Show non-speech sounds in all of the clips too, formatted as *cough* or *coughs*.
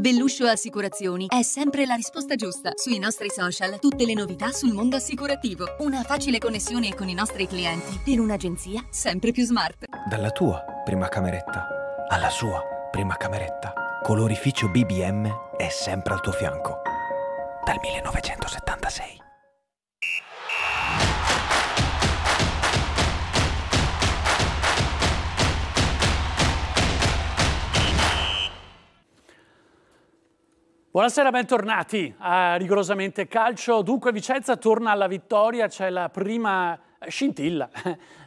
Belluscio Assicurazioni è sempre la risposta giusta. Sui nostri social tutte le novità sul mondo assicurativo. Una facile connessione con i nostri clienti per un'agenzia sempre più smart. Dalla tua prima cameretta alla sua prima cameretta. Colorificio BBM è sempre al tuo fianco. Dal 1976. Buonasera, bentornati a Rigorosamente Calcio. Dunque Vicenza torna alla vittoria, c'è la prima eh, scintilla,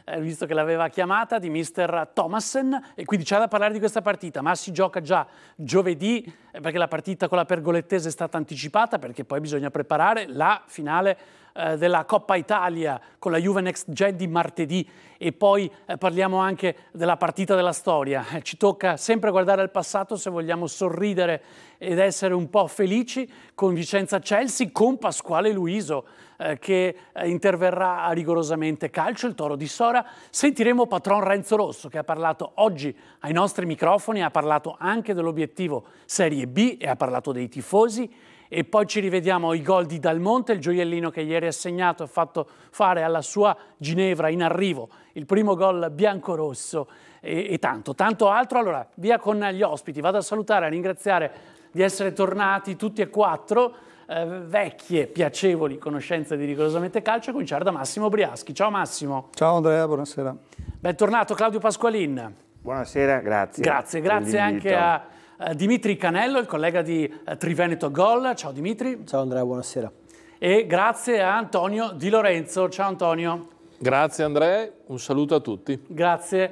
*laughs* eh, visto che l'aveva chiamata, di mister Thomassen e quindi c'è da parlare di questa partita, ma si gioca già giovedì eh, perché la partita con la Pergolettese è stata anticipata perché poi bisogna preparare la finale eh, della Coppa Italia con la Juve Next Gen di martedì e poi eh, parliamo anche della partita della storia. Eh, ci tocca sempre guardare al passato se vogliamo sorridere ed essere un po' felici con Vicenza Chelsea, con Pasquale Luiso eh, che eh, interverrà a rigorosamente calcio, il toro di Sora. Sentiremo patron Renzo Rosso che ha parlato oggi ai nostri microfoni, ha parlato anche dell'obiettivo Serie B e ha parlato dei tifosi e poi ci rivediamo i gol di Dalmonte, il gioiellino che ieri ha segnato e fatto fare alla sua Ginevra in arrivo, il primo gol biancorosso e, e tanto, tanto altro. Allora, via con gli ospiti, vado a salutare, a ringraziare di essere tornati tutti e quattro, eh, vecchie, piacevoli conoscenze di Rigorosamente Calcio, a cominciare da Massimo Briaschi. Ciao Massimo. Ciao Andrea, buonasera. Bentornato Claudio Pasqualin. Buonasera, grazie. Grazie, grazie anche a eh, Dimitri Canello, il collega di eh, Triveneto Gol. Ciao Dimitri. Ciao Andrea, buonasera. E grazie a Antonio Di Lorenzo. Ciao Antonio. Grazie Andrea, un saluto a tutti. Grazie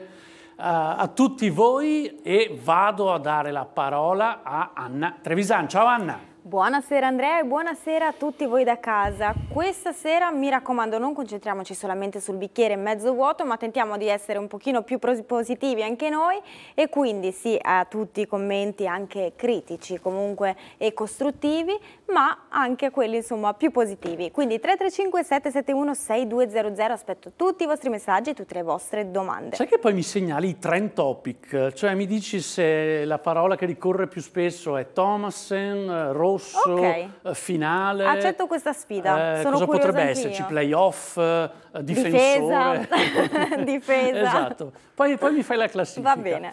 uh, a tutti voi e vado a dare la parola a Anna Trevisan. Ciao Anna. Buonasera Andrea e buonasera a tutti voi da casa. Questa sera mi raccomando non concentriamoci solamente sul bicchiere mezzo vuoto ma tentiamo di essere un pochino più positivi anche noi e quindi sì a tutti i commenti anche critici comunque e costruttivi ma anche quelli insomma più positivi. Quindi 335 771 6200 aspetto tutti i vostri messaggi e tutte le vostre domande. Sai che poi mi segnali i trend topic, cioè mi dici se la parola che ricorre più spesso è Thomasen, Roma, rosso, okay. Eh, finale. Accetto questa sfida, eh, Cosa potrebbe esserci? Playoff, eh, difensore? Difesa. *laughs* *laughs* Difesa. esatto. Poi, poi mi fai la classifica. Va bene.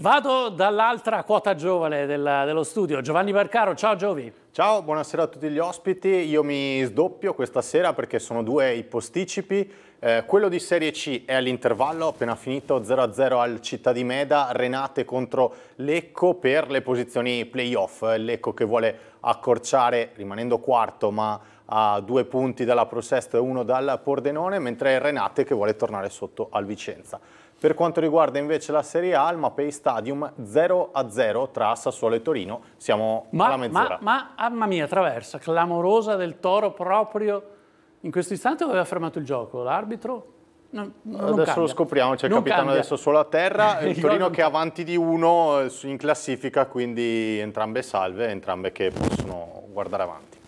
Vado dall'altra quota giovane della, dello studio, Giovanni Barcaro, ciao Giovi. Ciao, buonasera a tutti gli ospiti, io mi sdoppio questa sera perché sono due i posticipi, eh, quello di Serie C è all'intervallo, appena finito 0-0 al Città di Meda, Renate contro Lecco per le posizioni playoff, Lecco che vuole accorciare rimanendo quarto ma a due punti dalla Prosesto e uno dal Pordenone, mentre Renate che vuole tornare sotto al Vicenza. Per quanto riguarda invece la Serie A, il Mapei Stadium 0-0 tra Sassuolo e Torino, siamo ma, alla mezz'ora. Ma, ma, mamma mia, traversa, clamorosa del Toro proprio in questo istante aveva fermato il gioco? L'arbitro? Non, non Adesso cambia. lo scopriamo, c'è il capitano cambia. del Sassuolo a terra, *laughs* il Torino che è avanti di uno eh, in classifica, quindi entrambe salve, entrambe che possono guardare avanti.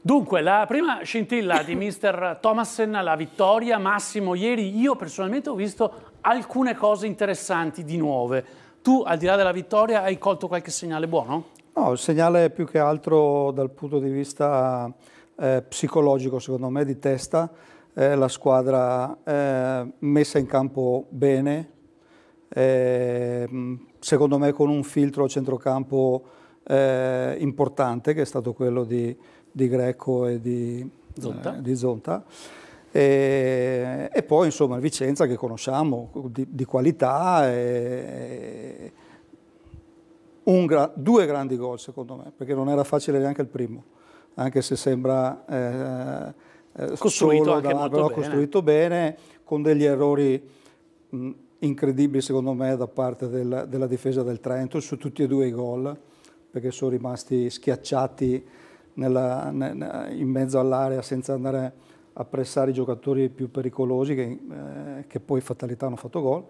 Dunque, la prima scintilla di mister Thomassen, la vittoria, Massimo, ieri io personalmente ho visto alcune cose interessanti di nuove. Tu, al di là della vittoria, hai colto qualche segnale buono? No, il segnale è più che altro dal punto di vista eh, psicologico, secondo me, di testa. Eh, la squadra eh, messa in campo bene, ehm, secondo me con un filtro a centrocampo eh, importante, che è stato quello di, di Greco e di Zonta. Eh, di Zonta. E, e poi insomma Vicenza che conosciamo di, di qualità, e, gra due grandi gol secondo me, perché non era facile neanche il primo, anche se sembra eh, eh costruito, solo, da, però bene. costruito bene, con degli errori mh, incredibili secondo me da parte del, della difesa del Trento su tutti e due i gol, perché sono rimasti schiacciati nella, in mezzo all'area senza andare appressare i giocatori più pericolosi che, eh, che poi fatalità hanno fatto gol.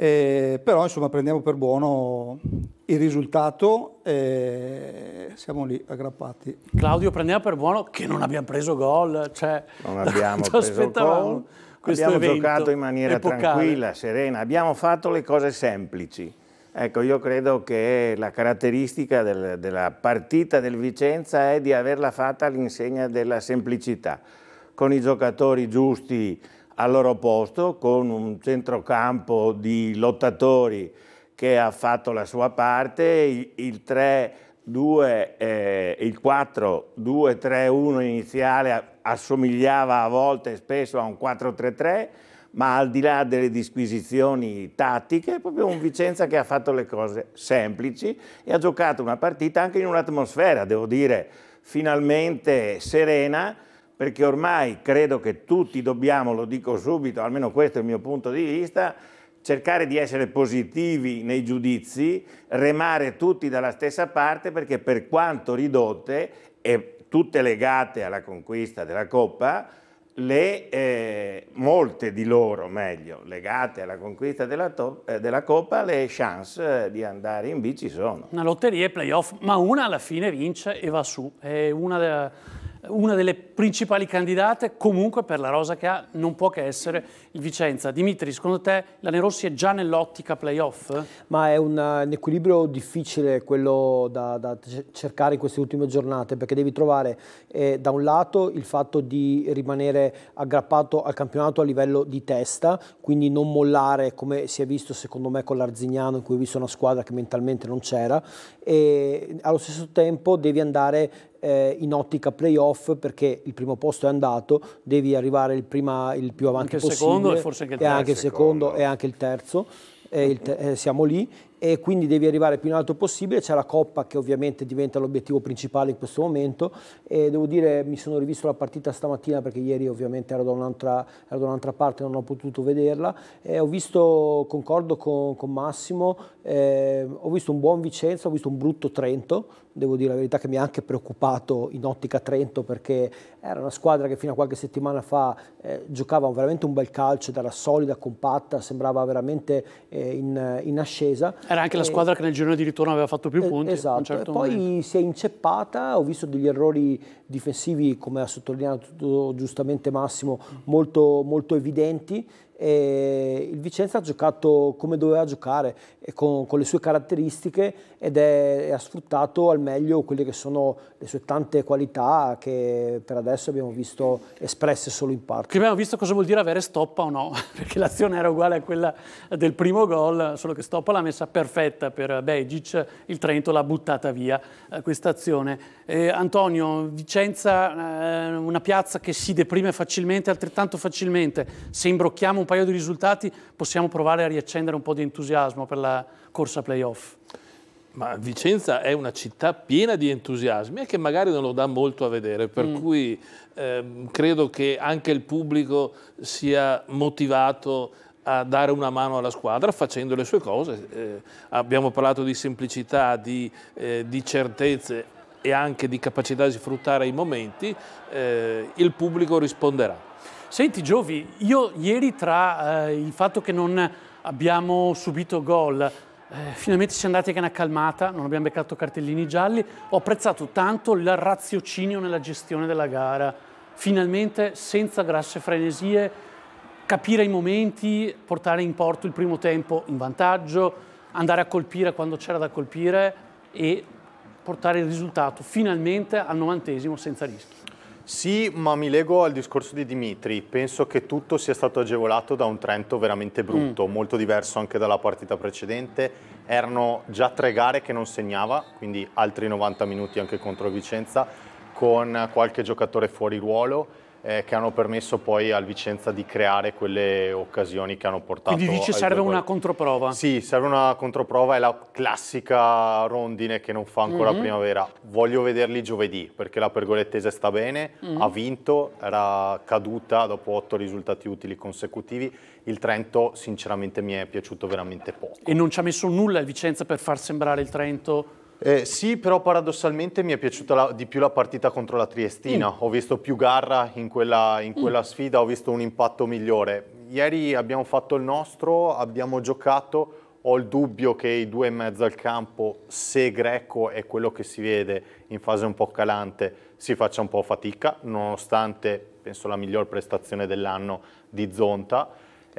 Eh, però insomma prendiamo per buono il risultato e siamo lì aggrappati. Claudio prendiamo per buono che non abbiamo preso gol, cioè non abbiamo *laughs* preso gol, abbiamo giocato in maniera epocale. tranquilla, serena, abbiamo fatto le cose semplici. Ecco, io credo che la caratteristica del, della partita del Vicenza è di averla fatta all'insegna della semplicità con i giocatori giusti al loro posto, con un centrocampo di lottatori che ha fatto la sua parte, il 3 2, eh, il 4-2-3-1 iniziale assomigliava a volte spesso a un 4-3-3, ma al di là delle disquisizioni tattiche è proprio un Vicenza che ha fatto le cose semplici e ha giocato una partita anche in un'atmosfera, devo dire, finalmente serena, perché ormai credo che tutti dobbiamo, lo dico subito, almeno questo è il mio punto di vista, cercare di essere positivi nei giudizi, remare tutti dalla stessa parte perché per quanto ridotte e tutte legate alla conquista della Coppa, le, eh, molte di loro, meglio, legate alla conquista della, top, eh, della Coppa, le chance eh, di andare in B ci sono. Una lotteria e playoff, ma una alla fine vince e va su. È una della una delle principali candidate comunque per la rosa che ha non può che essere il Vicenza. Dimitri, secondo te la Nerossi è già nell'ottica playoff? Ma è un, un equilibrio difficile quello da, da, cercare in queste ultime giornate perché devi trovare eh, da un lato il fatto di rimanere aggrappato al campionato a livello di testa, quindi non mollare come si è visto secondo me con l'Arzignano in cui ho visto una squadra che mentalmente non c'era e allo stesso tempo devi andare eh, in ottica playoff perché il primo posto è andato, devi arrivare il, prima, il più avanti anche possibile. Anche il secondo e forse anche il terzo. E anche il secondo, secondo. e anche il terzo. Il te eh, siamo lì e quindi devi arrivare più in alto possibile, c'è la Coppa che ovviamente diventa l'obiettivo principale in questo momento e devo dire mi sono rivisto la partita stamattina perché ieri ovviamente ero da un'altra, un parte, non ho potuto vederla e ho visto, concordo con, con Massimo, eh, ho visto un buon Vicenza, ho visto un brutto Trento, devo dire la verità che mi ha anche preoccupato in ottica Trento perché era una squadra che fino a qualche settimana fa eh, giocava veramente un bel calcio, era solida, compatta, sembrava veramente eh, in, in, ascesa. Era anche e, la squadra che nel girone di ritorno aveva fatto più eh, punti. esatto, certo poi momento. si è inceppata, ho visto degli errori difensivi, come ha sottolineato giustamente Massimo, molto, molto evidenti. E il Vicenza ha giocato come doveva giocare, con, con, le sue caratteristiche ed è, ha sfruttato al meglio quelle che sono le sue tante qualità che per adesso abbiamo visto espresse solo in parte. Che abbiamo visto cosa vuol dire avere stoppa o no, *laughs* perché l'azione era uguale a quella del primo gol, solo che stoppa l'ha messa perfetta per Bejic, il Trento l'ha buttata via eh, questa azione. Eh, Antonio, Vicenza, eh, una piazza che si deprime facilmente, altrettanto facilmente, se imbrocchiamo un paio di risultati possiamo provare a riaccendere un po' di entusiasmo per la corsa playoff. Ma Vicenza è una città piena di entusiasmi e che magari non lo dà molto a vedere, per mm. cui ehm, credo che anche il pubblico sia motivato a dare una mano alla squadra facendo le sue cose. Eh, abbiamo parlato di semplicità, di, eh, di, certezze e anche di capacità di sfruttare i momenti, eh, il pubblico risponderà. Senti Giovi, io ieri tra eh, il fatto che non abbiamo subito gol, eh, finalmente siamo andati anche una calmata, non abbiamo beccato cartellini gialli, ho apprezzato tanto il raziocinio nella gestione della gara, finalmente senza grasse frenesie, capire i momenti, portare in porto il primo tempo in vantaggio, andare a colpire quando c'era da colpire e portare il risultato finalmente al novantesimo senza rischi. Sì, ma mi lego al discorso di Dimitri. Penso che tutto sia stato agevolato da un Trento veramente brutto, mm. molto diverso anche dalla partita precedente. Erano già tre gare che non segnava, quindi altri 90 minuti anche contro Vicenza, con qualche giocatore fuori ruolo eh, che hanno permesso poi al Vicenza di creare quelle occasioni che hanno portato. Quindi dice serve una controprova? Sì, serve una controprova, è la classica rondine che non fa ancora mm -hmm. primavera. Voglio vederli giovedì perché la pergolettese sta bene, mm -hmm. ha vinto, era caduta dopo otto risultati utili consecutivi. Il Trento sinceramente mi è piaciuto veramente poco. E non ci ha messo nulla il Vicenza per far sembrare il Trento eh, sì, però paradossalmente mi è piaciuta la, di più la partita contro la Triestina. Mm. Ho visto più garra in quella, in mm. quella mm. sfida, ho visto un impatto migliore. Ieri abbiamo fatto il nostro, abbiamo giocato. Ho il dubbio che i due e mezzo al campo, se Greco è quello che si vede in fase un po' calante, si faccia un po' fatica, nonostante penso la miglior prestazione dell'anno di Zonta.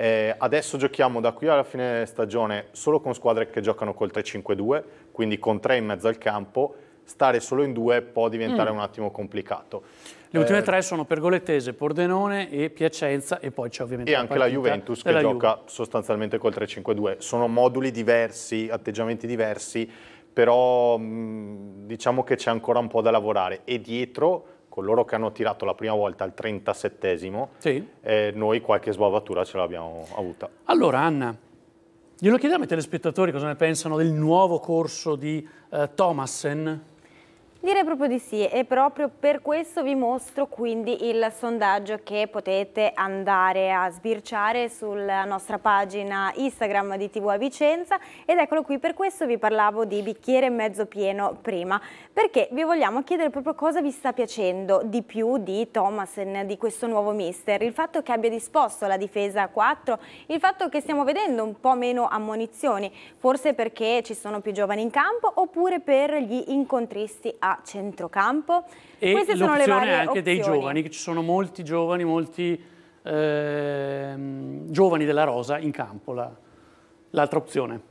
Eh, adesso giochiamo da qui alla fine stagione solo con squadre che giocano col 3-5-2, quindi con tre in mezzo al campo, stare solo in due può diventare mm. un attimo complicato. Le eh, ultime tre sono Pergolettese, Pordenone e Piacenza e poi c'è ovviamente e la anche la Juventus che gioca Juve. sostanzialmente col 3-5-2. Sono moduli diversi, atteggiamenti diversi, però mh, mm, diciamo che c'è ancora un po' da lavorare e dietro loro che hanno tirato la prima volta al 37esimo, sì. eh, noi qualche sbavatura ce l'abbiamo avuta. Allora Anna, glielo chiediamo ai telespettatori cosa ne pensano del nuovo corso di eh, Thomassen? Direi proprio di sì e proprio per questo vi mostro quindi il sondaggio che potete andare a sbirciare sulla nostra pagina Instagram di TV a Vicenza ed eccolo qui per questo vi parlavo di bicchiere mezzo pieno prima perché vi vogliamo chiedere proprio cosa vi sta piacendo di più di Thomasen, di questo nuovo mister, il fatto che abbia disposto la difesa a 4, il fatto che stiamo vedendo un po' meno ammonizioni, forse perché ci sono più giovani in campo oppure per gli incontristi a a centrocampo. E Queste sono le varie anche opzioni. dei giovani, ci sono molti giovani, molti eh, giovani della Rosa in campo, l'altra la, opzione.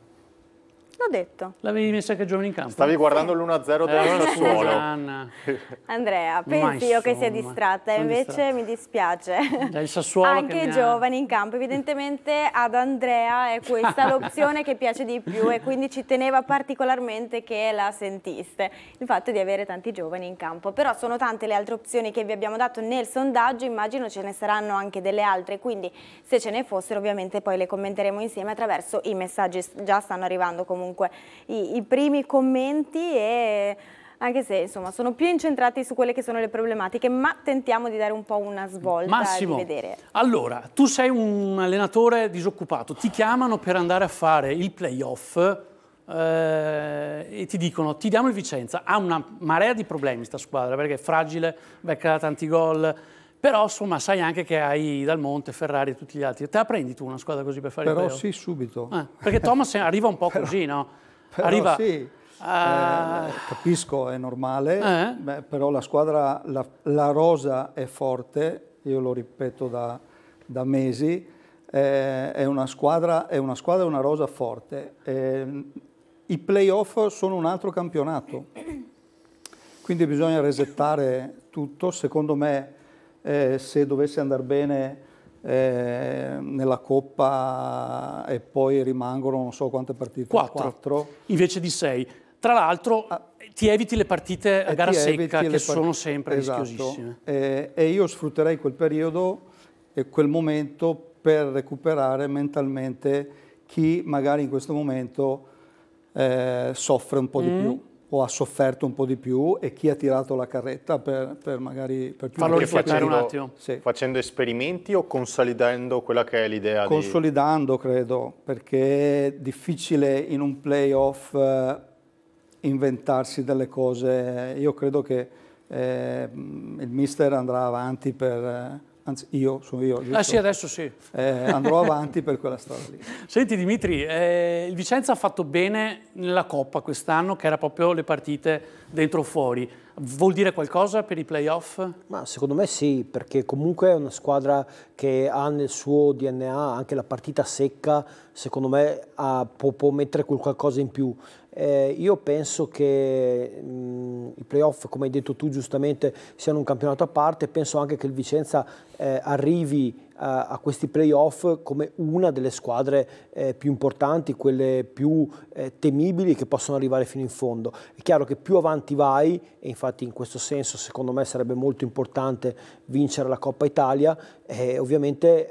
L'ho detto. L'avevi messa che giovane in campo. Stavi guardando sì. l'1-0 eh, del eh, Sassuolo. *laughs* Andrea, pensi io che sia distratta, invece distratta. mi dispiace. Dai, il Sassuolo Anche i giovani ha... in campo. Evidentemente ad Andrea è questa *laughs* l'opzione che piace di più e quindi ci teneva particolarmente che la sentiste. Il fatto di avere tanti giovani in campo. Però sono tante le altre opzioni che vi abbiamo dato nel sondaggio, immagino ce ne saranno anche delle altre, quindi se ce ne fossero ovviamente poi le commenteremo insieme attraverso i messaggi. Già stanno arrivando comunque comunque i, i primi commenti e anche se insomma sono più incentrati su quelle che sono le problematiche, ma tentiamo di dare un po' una svolta Massimo, di vedere. Allora, tu sei un allenatore disoccupato, ti chiamano per andare a fare il playoff eh, e ti dicono ti diamo il Vicenza, ha una marea di problemi sta squadra perché è fragile, becca tanti gol, però insomma sai anche che hai Dal Monte, Ferrari e tutti gli altri. Te la prendi tu una squadra così per fare Però il playoff? Però sì, subito. Eh, perché Thomas *laughs* arriva un po' però, così, no? *laughs* arriva... sì. Uh... Eh, capisco, è normale, eh. beh, però la squadra, la, la, rosa è forte, io lo ripeto da, da mesi, eh, è una squadra, e una una rosa forte. Eh, I playoff sono un altro campionato, quindi bisogna resettare tutto, secondo me eh, se dovesse andare bene eh, nella Coppa e poi rimangono non so quante partite, 4 invece di 6. Tra l'altro ah, ti eviti le partite a gara secca che sono sempre esatto. rischiosissime. Eh, e io sfrutterei quel periodo e quel momento per recuperare mentalmente chi magari in questo momento eh, soffre un po' di mm. più o ha sofferto un po' di più e chi ha tirato la carretta per, per magari per più Farlo riflettere un attimo. Sì. Facendo esperimenti o consolidando quella che è l'idea? Consolidando, di... credo, perché è difficile in un playoff eh, inventarsi delle cose. Io credo che eh, il mister andrà avanti per, eh, anzi io sono io. Giusto? Ah sì, adesso sì. Eh, andrò avanti per quella strada lì. *laughs* Senti Dimitri, eh, il Vicenza ha fatto bene nella Coppa quest'anno, che era proprio le partite dentro o fuori. Vuol dire qualcosa per i playoff? Ma secondo me sì, perché comunque è una squadra che ha nel suo DNA anche la partita secca, secondo me ha, può, può mettere qualcosa in più. Eh, io penso che mh, mm, i playoff, come hai detto tu giustamente, siano un campionato a parte, penso anche che il Vicenza eh, arrivi eh, a questi playoff come una delle squadre eh, più importanti, quelle più eh, temibili che possono arrivare fino in fondo. È chiaro che più avanti vai, e infatti in questo senso secondo me sarebbe molto importante vincere la Coppa Italia, eh, ovviamente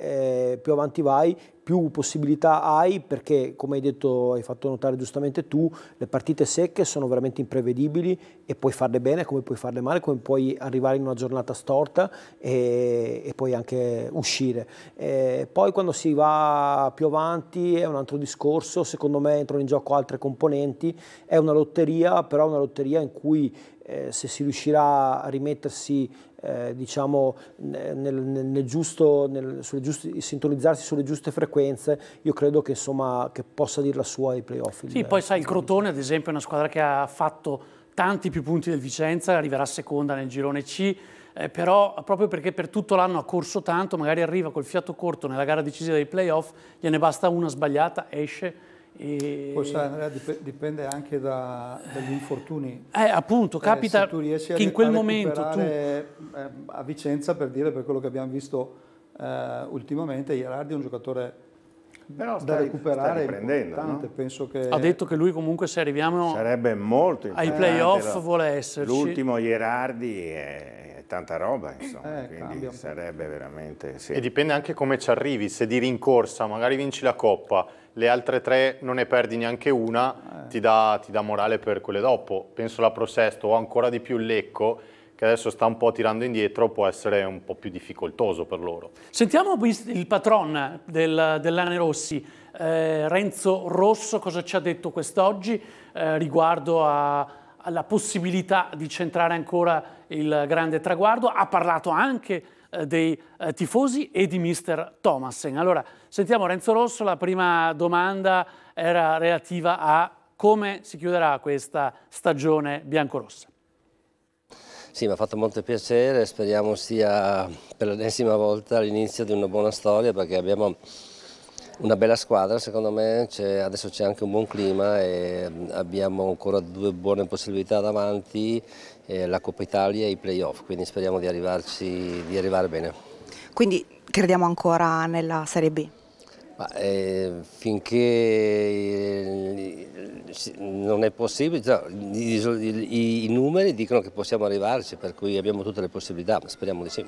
eh, più avanti vai più possibilità hai perché, come hai detto, hai fatto notare giustamente tu, le partite secche sono veramente imprevedibili e puoi farle bene come puoi farle male, come puoi arrivare in una giornata storta e, e puoi anche uscire. E poi quando si va più avanti è un altro discorso, secondo me entrano in gioco altre componenti, è una lotteria, però una lotteria in cui eh, se si riuscirà a rimettersi eh, diciamo, nel, nel giusto, nel, sulle giuste, sintonizzarsi sulle giuste frequenze, io credo che, insomma, che possa dire la sua ai playoff. Sì, poi sai, il Crotone ad esempio è una squadra che ha fatto tanti più punti del Vicenza, arriverà seconda nel girone C, eh, però proprio perché per tutto l'anno ha corso tanto, magari arriva col fiato corto nella gara decisiva dei playoff, gliene basta una sbagliata, esce e... Poi Andrea, dipende anche da, dagli infortuni. Eh, appunto, eh, capita eh, che in quel momento tu... Ehm, a Vicenza, per dire, per quello che abbiamo visto eh, ultimamente, Gerardi è un giocatore Però stai, da recuperare importante. No? Penso che... Ha detto che lui comunque se arriviamo Sarebbe molto ai playoff la... vuole esserci. L'ultimo Gerardi è tanta roba, eh, insomma, eh, quindi sarebbe veramente... Sì. E dipende anche come ci arrivi, se di rincorsa magari vinci la Coppa le altre tre non ne perdi neanche una, eh. ti, dà, ti dà morale per quelle dopo. Penso la Prosesto o ancora di più Lecco, che adesso sta un po' tirando indietro, può essere un po' più difficoltoso per loro. Sentiamo il patron del, dell'Ane Rossi, eh, Renzo Rosso, cosa ci ha detto quest'oggi eh, riguardo a, alla possibilità di centrare ancora il grande traguardo. Ha parlato anche eh, dei eh, tifosi e di Mr. Thomassen. Allora, sentiamo Renzo Rosso, la prima domanda era relativa a come si chiuderà questa stagione biancorossa. Sì, mi ha fatto molto piacere, speriamo sia per l'ennesima volta l'inizio di una buona storia perché abbiamo una bella squadra secondo me, adesso c'è anche un buon clima e abbiamo ancora due buone possibilità davanti la Coppa Italia e i playoff, quindi speriamo di, arrivarci, di arrivare bene. Quindi crediamo ancora nella Serie B? Ma, eh, finché eh, non è possibile, no, i, i, numeri dicono che possiamo arrivarci, per cui abbiamo tutte le possibilità, speriamo di sì.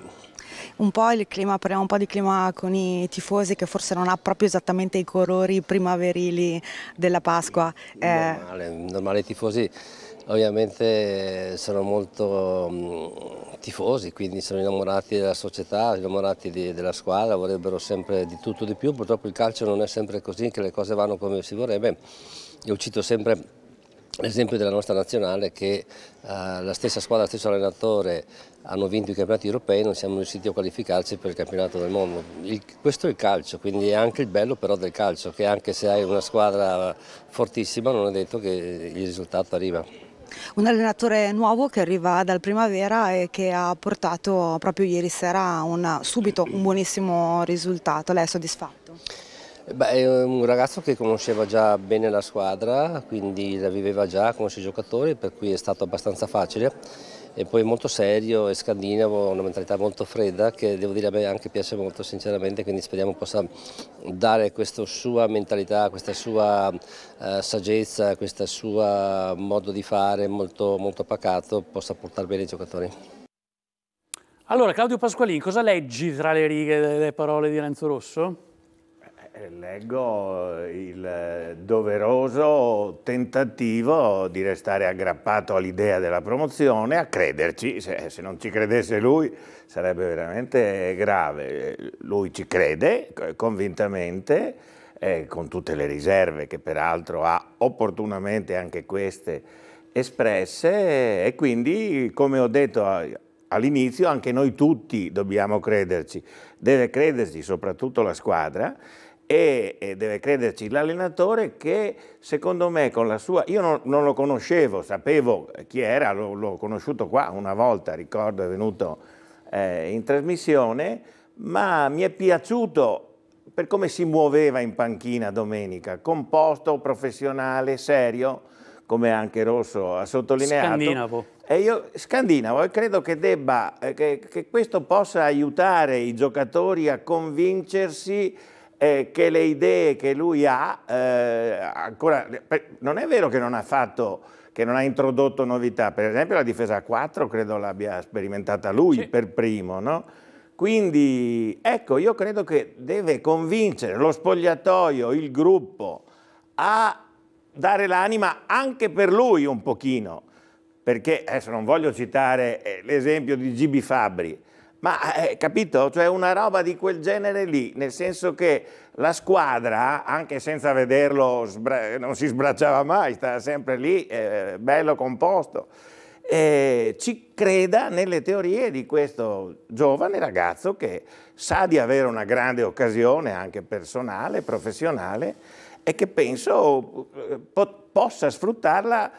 Un po' il clima, parliamo un po' di clima con i tifosi che forse non ha proprio esattamente i colori primaverili della Pasqua. Eh... Normale, normale, i tifosi Ovviamente eh, sono molto mm, tifosi, quindi sono innamorati della società, innamorati di, della squadra, vorrebbero sempre di tutto di più. Purtroppo il calcio non è sempre così, che le cose vanno come si vorrebbe. Io cito sempre l'esempio della nostra nazionale che eh, la stessa squadra, lo stesso allenatore hanno vinto i campionati europei e non siamo riusciti a qualificarci per il campionato del mondo. Il, questo è il calcio, quindi è anche il bello però del calcio, che anche se hai una squadra fortissima non è detto che il risultato arriva. Un allenatore nuovo che arriva dal primavera e che ha portato proprio ieri sera un, subito un buonissimo risultato. Lei è soddisfatto? Beh, è un ragazzo che conosceva già bene la squadra, quindi la viveva già, conosce i giocatori, per cui è stato abbastanza facile e poi molto serio e scandinavo, una mentalità molto fredda che devo dire a me anche piace molto sinceramente, quindi speriamo possa dare questa sua mentalità, questa sua eh, saggezza, questo suo modo di fare molto, molto pacato, possa portare bene i giocatori. Allora Claudio Pasqualin, cosa leggi tra le righe delle parole di Renzo Rosso? Eh, leggo eh, il eh, doveroso tentativo di restare aggrappato all'idea della promozione, a crederci, se, se, non ci credesse lui sarebbe veramente grave. Lui ci crede convintamente, eh, con tutte le riserve che peraltro ha opportunamente anche queste espresse e quindi, come ho detto all'inizio, anche noi tutti dobbiamo crederci. Deve crederci soprattutto la squadra e, deve crederci l'allenatore che secondo me con la sua, io non, non lo conoscevo, sapevo chi era, l'ho conosciuto qua una volta, ricordo è venuto eh, in trasmissione, ma mi è piaciuto per come si muoveva in panchina domenica, composto, professionale, serio, come anche Rosso ha sottolineato. Scandinavo. E io, scandinavo, e credo che, debba, eh, che, che questo possa aiutare i giocatori a convincersi eh, che le idee che lui ha, eh, ancora, non è vero che non ha fatto che non ha introdotto novità, per esempio la difesa 4 credo l'abbia sperimentata lui sì. per primo, no? Quindi ecco, io credo che deve convincere lo spogliatoio, il gruppo, a dare l'anima anche per lui un pochino, perché adesso non voglio citare eh, l'esempio di Gibi Fabri, ma eh, capito? Cioè una roba di quel genere lì, nel senso che la squadra, anche senza vederlo, non si sbracciava mai, stava sempre lì, eh, bello composto. Eh, ci creda nelle teorie di questo giovane ragazzo che sa di avere una grande occasione anche personale, professionale e che penso eh, po possa sfruttarla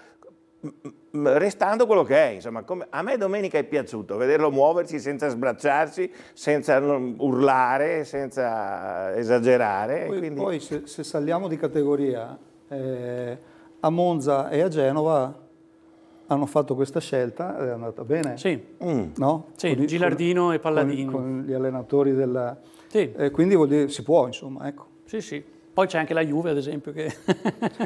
restando quello che è, insomma, come, a me domenica è piaciuto vederlo muoversi senza sbracciarsi, senza urlare, senza esagerare. Poi, quindi... poi se, se, saliamo di categoria, eh, a Monza e a Genova hanno fatto questa scelta è andata bene. Sì, mm. no? sì con, Gilardino con, e Palladino. Con, con, gli allenatori della... Sì. Eh, quindi dire, si può, insomma, ecco. Sì, sì. Poi c'è anche la Juve, ad esempio, che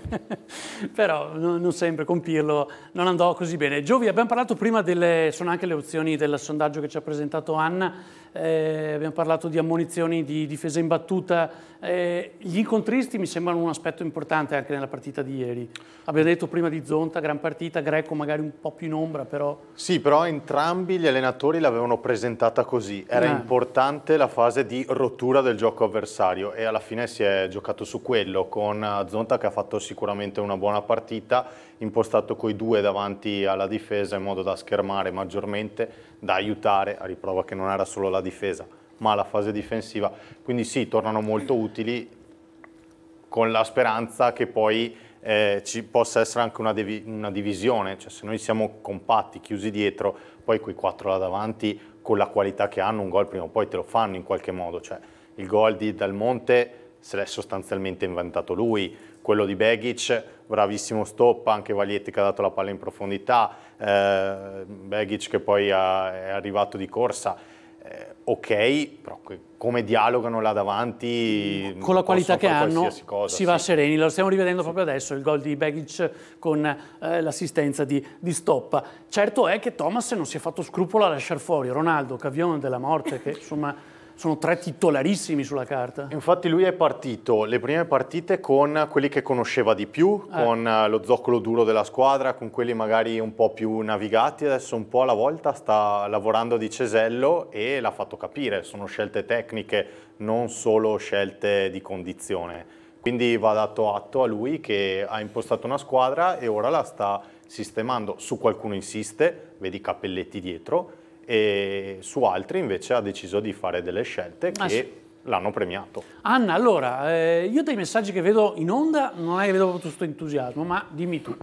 *laughs* però non, non sempre compirlo non andò così bene. Giovi, abbiamo parlato prima delle, sono anche le opzioni del sondaggio che ci ha presentato Anna, eh, abbiamo parlato di ammonizioni, di difesa in battuta. Eh, gli incontristi mi sembrano un aspetto importante anche nella partita di ieri. Abbiamo detto prima di Zonta, gran partita, Greco magari un po' più in ombra però. Sì, però entrambi gli allenatori l'avevano presentata così. Era eh. importante la fase di rottura del gioco avversario e alla fine si è giocato su quello con Zonta che ha fatto sicuramente una buona partita impostato coi due davanti alla difesa in modo da schermare maggiormente, da aiutare, a riprova che non era solo la difesa, ma la fase difensiva. Quindi sì, tornano molto utili con la speranza che poi eh, ci possa essere anche una, una divisione, cioè se noi siamo compatti, chiusi dietro, poi quei quattro là davanti con la qualità che hanno un gol prima o poi te lo fanno in qualche modo, cioè il gol di Dal Monte se l'è sostanzialmente inventato lui, quello di Begic bravissimo stop, anche Vaglietti che ha dato la palla in profondità, eh, Begic che poi ha, è arrivato di corsa. Eh, ok, però come dialogano là davanti... Con la qualità che hanno cosa, si sì. va sereni, lo stiamo rivedendo sì. proprio adesso, il gol di Begic con eh, l'assistenza di, di Stoppa. Certo è che Thomas non si è fatto scrupolo a lasciare fuori Ronaldo, Cavione della morte, che insomma sono tre titolarissimi sulla carta. Infatti lui è partito le prime partite con quelli che conosceva di più, eh. con eh, lo zoccolo duro della squadra, con quelli magari un po' più navigati, adesso un po' alla volta sta lavorando di cesello e l'ha fatto capire, sono scelte tecniche, non solo scelte di condizione. Quindi va dato atto a lui che ha impostato una squadra e ora la sta sistemando, su qualcuno insiste, vedi Cappelletti dietro, e su altri invece ha deciso di fare delle scelte ah, che l'hanno premiato. Anna, allora, eh, io dei messaggi che vedo in onda non è che vedo proprio questo entusiasmo, ma dimmi tu.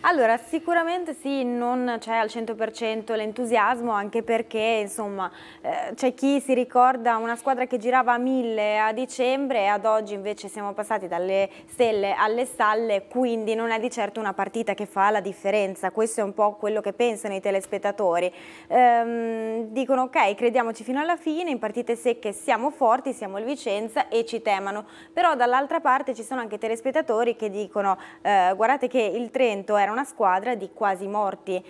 *clears throat* Allora, sicuramente sì, non c'è al 100% l'entusiasmo, anche perché, insomma, eh, c'è chi si ricorda una squadra che girava a mille a dicembre e ad oggi invece siamo passati dalle stelle alle stalle, quindi non è di certo una partita che fa la differenza, questo è un po' quello che pensano i telespettatori. Ehm, dicono ok, crediamoci fino alla fine, in partite secche siamo forti, forti siamo il Vicenza e ci temano, però dall'altra parte ci sono anche telespettatori che dicono eh, guardate che il Trento era una squadra di quasi morti.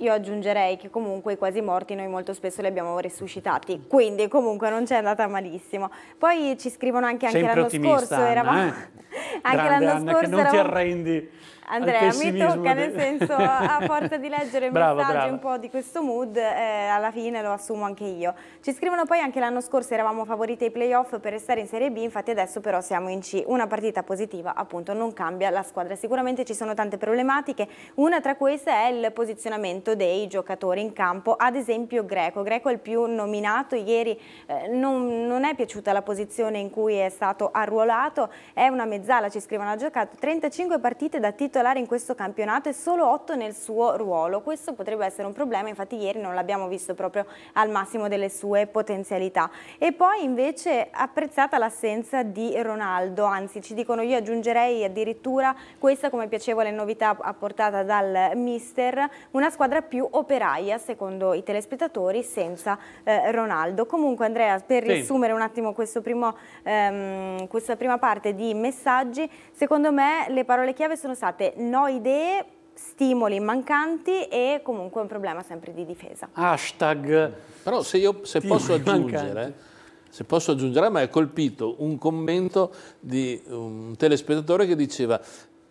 Io aggiungerei che comunque i quasi morti noi molto spesso li abbiamo resuscitati, quindi comunque non c'è andata malissimo. Poi ci scrivono anche, anche l'anno scorso, eravamo... Eh? *laughs* anche l'anno scorso che non eravamo... ti arrendi. Andrea, mi tocca nel senso, *laughs* a forza di leggere brava, messaggi brava. un po' di questo mood, eh, alla fine lo assumo anche io. Ci scrivono poi anche l'anno scorso eravamo favoriti ai playoff per restare in Serie B, infatti adesso però siamo in C. Una partita positiva appunto non cambia la squadra. Sicuramente ci sono tante problematiche, una tra queste è il posizionamento dei giocatori in campo, ad esempio Greco. Greco è il più nominato, ieri eh, non, non è piaciuta la posizione in cui è stato arruolato, è una mezzala, ci scrivono, ha giocato 35 partite da titolo titolare in questo campionato e solo 8 nel suo ruolo. Questo potrebbe essere un problema, infatti ieri non l'abbiamo visto proprio al massimo delle sue potenzialità. E poi invece apprezzata l'assenza di Ronaldo, anzi ci dicono io aggiungerei addirittura questa come piacevole novità apportata dal mister, una squadra più operaia secondo i telespettatori senza eh, Ronaldo. Comunque Andrea, per sì. riassumere un attimo primo, ehm, questa prima parte di messaggi, secondo me le parole chiave sono state no idee, stimoli mancanti e comunque un problema sempre di difesa. Hashtag. Però se io se posso aggiungere... Mancanti. Se posso aggiungere, ma è colpito un commento di un telespettatore che diceva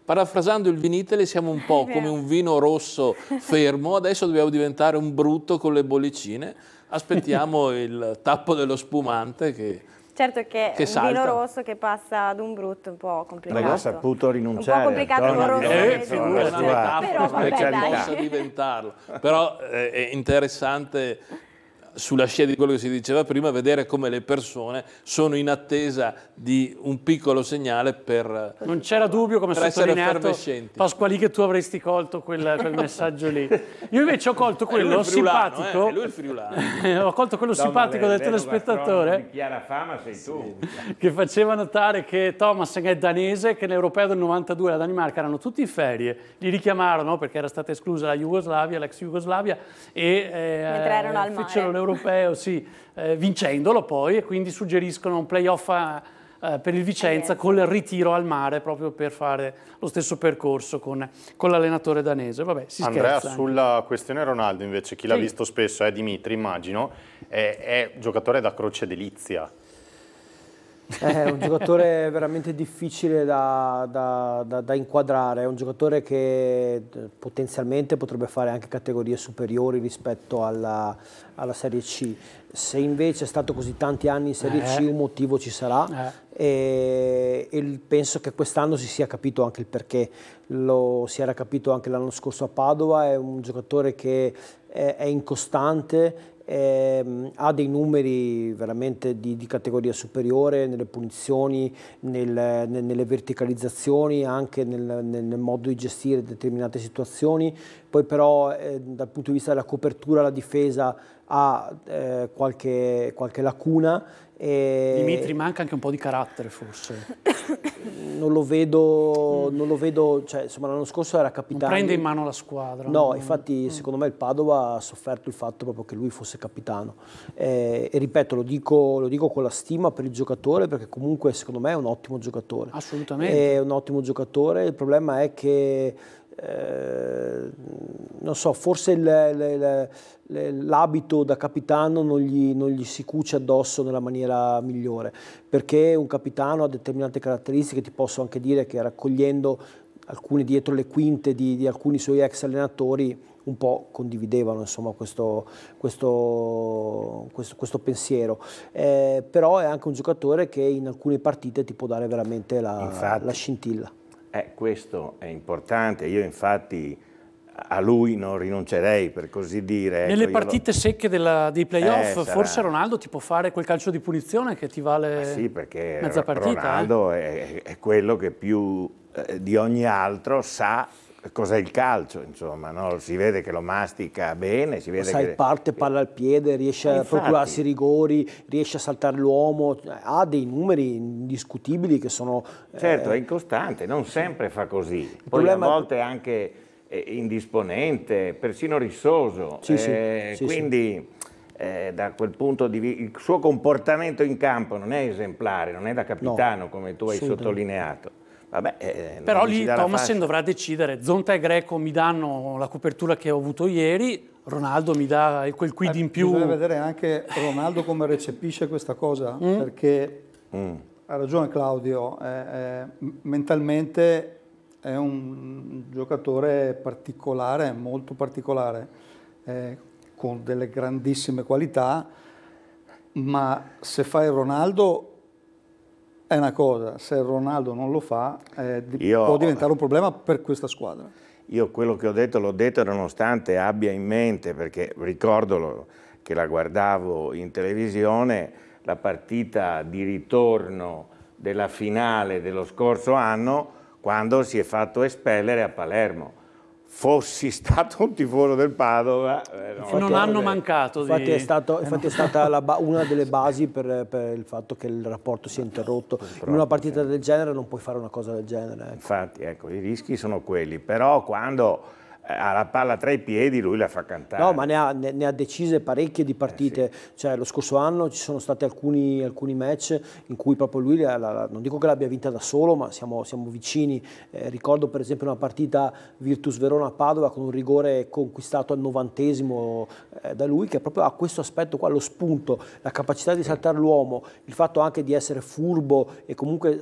Parafrasando il vinitele siamo un *laughs* po' come un vino rosso *laughs* fermo, adesso dobbiamo diventare un brutto con le bollicine. Aspettiamo *laughs* il tappo dello spumante che Certo che, che un vino rosso che passa ad un brutto è un po' complicato. Prego, ha saputo rinunciare. Un po' complicato con rosso. una eh, figura, però vabbè, posso diventarlo. Però eh, è interessante sulla scia di quello che si diceva prima, vedere come le persone sono in attesa di un piccolo segnale per Non c'era dubbio, come sottolineato, Pasquali, che tu avresti colto quel, quel *laughs* messaggio lì. Io invece ho colto eh, quello simpatico... Eh, lui è friulano. *laughs* ho colto quello simpatico del telespettatore... Chiara fama sei tu. che faceva notare che Thomas è danese, che l'Europeo del 92 e la Danimarca erano tutti in ferie. Li richiamarono perché era stata esclusa la Jugoslavia, l'ex Jugoslavia, e... Eh, Mentre erano al eh, mare europeo, sì, eh, vincendolo poi e quindi suggeriscono un playoff a, eh, per il Vicenza col ritiro al mare proprio per fare lo stesso percorso con, con l'allenatore danese. Vabbè, Andrea, eh. sulla questione Ronaldo invece, chi l'ha sì. visto spesso è Dimitri, immagino, è, è giocatore da croce delizia eh, è un giocatore veramente difficile da, da, da, da, inquadrare, è un giocatore che eh, potenzialmente potrebbe fare anche categorie superiori rispetto alla, alla Serie C. Se invece è stato così tanti anni in Serie eh. C un motivo ci sarà eh. e, e, penso che quest'anno si sia capito anche il perché, lo si era capito anche l'anno scorso a Padova, è un giocatore che è, è incostante ehm, ha dei numeri veramente di, di categoria superiore nelle punizioni, nel, nel, nelle verticalizzazioni, anche nel, nel, modo di gestire determinate situazioni, poi però eh, dal punto di vista della copertura, la difesa ha eh, qualche, qualche lacuna e... Dimitri manca anche un po' di carattere forse. *coughs* non lo vedo, non lo vedo cioè, insomma l'anno scorso era capitano. prende in mano la squadra. No, non... infatti mm. secondo me il Padova ha sofferto il fatto proprio che lui fosse capitano. Eh, e ripeto, lo dico, lo dico, con la stima per il giocatore perché comunque secondo me è un ottimo giocatore. Assolutamente. È un ottimo giocatore, il problema è che eh, non so, forse l'abito da capitano non gli, non gli, si cuce addosso nella maniera migliore, perché un capitano ha determinate caratteristiche, ti posso anche dire che raccogliendo alcune dietro le quinte di, di alcuni suoi ex allenatori un po' condividevano insomma, questo, questo, questo, questo, pensiero, eh, però è anche un giocatore che in alcune partite ti può dare veramente la, Infatti. la scintilla. Eh, questo è importante, io infatti a lui non rinuncerei per così dire. Ecco, Nelle ecco, partite lo... secche della, dei playoff eh, forse sarà... Ronaldo ti può fare quel calcio di punizione che ti vale ah, sì, mezza partita. Eh? Ronaldo eh? è, è, quello che più eh, di ogni altro sa cos'è il calcio, insomma, no? si vede che lo mastica bene. Si vede sai, che... parte, palla al piede, riesce Infatti. a procurarsi rigori, riesce a saltare l'uomo, ha dei numeri indiscutibili che sono... Eh, certo, eh... è incostante, non sempre fa così, il poi problema... a volte è anche eh, indisponente, persino rissoso, sì, eh, sì, quindi... Sì. Eh, da quel punto di vista, il suo comportamento in campo non è esemplare, non è da capitano no, come tu hai sottolineato. Vabbè, eh, Però lì Thomasen dovrà decidere, Zonta e Greco mi danno la copertura che ho avuto ieri, Ronaldo mi dà quel quid eh, in più. Bisogna vedere anche Ronaldo come recepisce questa cosa, mm. perché mm. ha ragione Claudio, eh, mentalmente è un giocatore particolare, molto particolare, con delle grandissime qualità, ma se fai Ronaldo è una cosa, se Ronaldo non lo fa eh, io, può diventare un problema per questa squadra. Io quello che ho detto l'ho detto nonostante abbia in mente, perché ricordo che la guardavo in televisione, la partita di ritorno della finale dello scorso anno quando si è fatto espellere a Palermo fossi stato un tifoso del Padova... Eh, no, non hanno mancato infatti di... È stato, eh, infatti eh, è, stata ba, una delle *laughs* basi per, per, il fatto che il rapporto sia interrotto. In una partita del genere non puoi fare una cosa del genere. Ecco. Infatti, ecco, i rischi sono quelli. Però quando ha la palla tra i piedi, lui la fa cantare. No, ma ne ha, ne, ne ha decise parecchie di partite. Eh sì. cioè, lo scorso anno ci sono stati alcuni, alcuni match in cui proprio lui, la, la, non dico che l'abbia vinta da solo, ma siamo, siamo vicini. Eh, ricordo per esempio una partita Virtus Verona-Padova con un rigore conquistato al novantesimo eh, da lui, che proprio ha questo aspetto qua, lo spunto, la capacità di saltare l'uomo, il fatto anche di essere furbo e comunque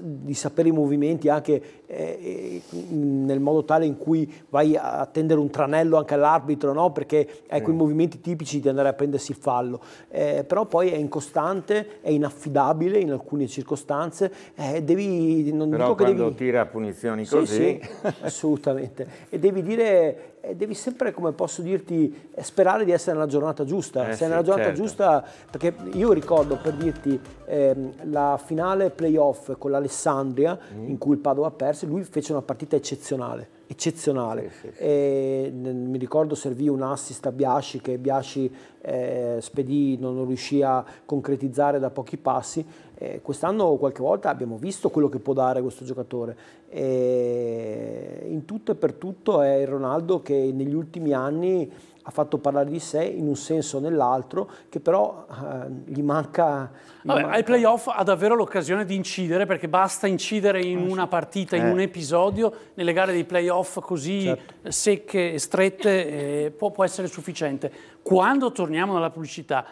di sapere i movimenti anche eh, nel modo tale in cui vai a attendere un tranello anche all'arbitro, no? perché ecco mm. movimenti tipici di andare a prendersi il fallo, eh, però poi è incostante, è inaffidabile in alcune circostanze, eh, devi, non però dico quando devi... tira punizioni sì, così... Sì, assolutamente, e devi dire eh, devi sempre, come posso dirti, eh, sperare di essere nella giornata giusta. Eh Sei sì, nella giornata certo. giusta, perché io ricordo per dirti ehm, la finale playoff con l'Alessandria, mm. in cui il Padova perse, lui fece una partita eccezionale eccezionale. Sì, sì, sì. E, mi ricordo servì un assist a Biasci che Biasci eh, spedì, non riuscì a concretizzare da pochi passi. Eh, quest'anno qualche volta abbiamo visto quello che può dare questo giocatore. E, in tutto e per tutto è il Ronaldo che negli ultimi anni ha fatto parlare di sé in un senso o nell'altro, che però eh, gli manca... Gli Vabbè, manca. ai playoff ha davvero l'occasione di incidere, perché basta incidere in ah, una partita, in eh. un episodio, nelle gare dei playoff così certo. secche e strette, eh, può, può essere sufficiente. Quando torniamo dalla pubblicità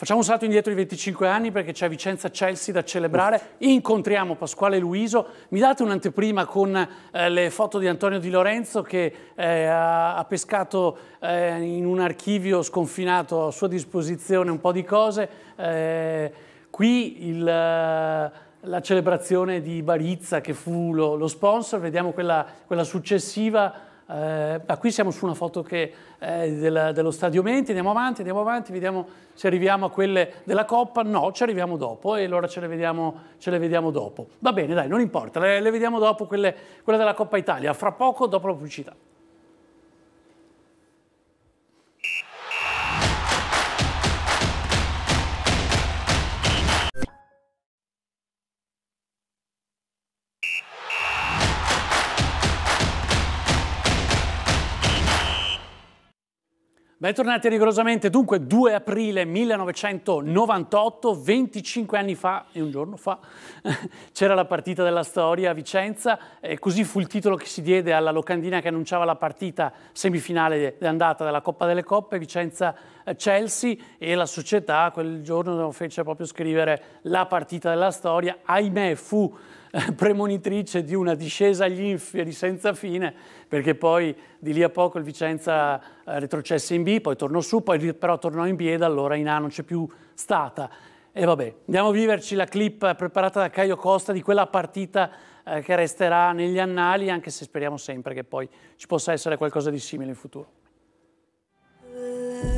Facciamo un salto indietro di 25 anni perché c'è Vicenza Chelsea da celebrare, incontriamo Pasquale Luiso, mi date un'anteprima con eh, le foto di Antonio Di Lorenzo che eh, ha, pescato eh, in un archivio sconfinato a sua disposizione un po' di cose, eh, qui il, eh, la celebrazione di Barizza che fu lo, lo sponsor, vediamo quella, quella successiva eh, qui siamo su una foto che, eh, della, dello Stadio Menti, andiamo avanti, andiamo avanti, vediamo se arriviamo a quelle della Coppa, no, ci arriviamo dopo e allora ce le vediamo, ce le vediamo dopo. Va bene, dai, non importa, le, le vediamo dopo quelle, quelle della Coppa Italia, fra poco dopo la pubblicità. Bentornati rigorosamente, dunque 2 aprile 1998, 25 anni fa e un giorno fa, *laughs* c'era la partita della storia a Vicenza e così fu il titolo che si diede alla locandina che annunciava la partita semifinale d'andata della Coppa delle Coppe, Vicenza-Chelsea e la società quel giorno fece proprio scrivere la partita della storia, ahimè fu *laughs* premonitrice di una discesa agli inferi senza fine, perché poi di lì a poco il Vicenza eh, retrocesse in B, poi tornò su, poi però tornò in B ed allora in A non c'è più stata. E vabbè, andiamo a viverci la clip preparata da Caio Costa di quella partita eh, che resterà negli annali, anche se speriamo sempre che poi ci possa essere qualcosa di simile in futuro. Eh.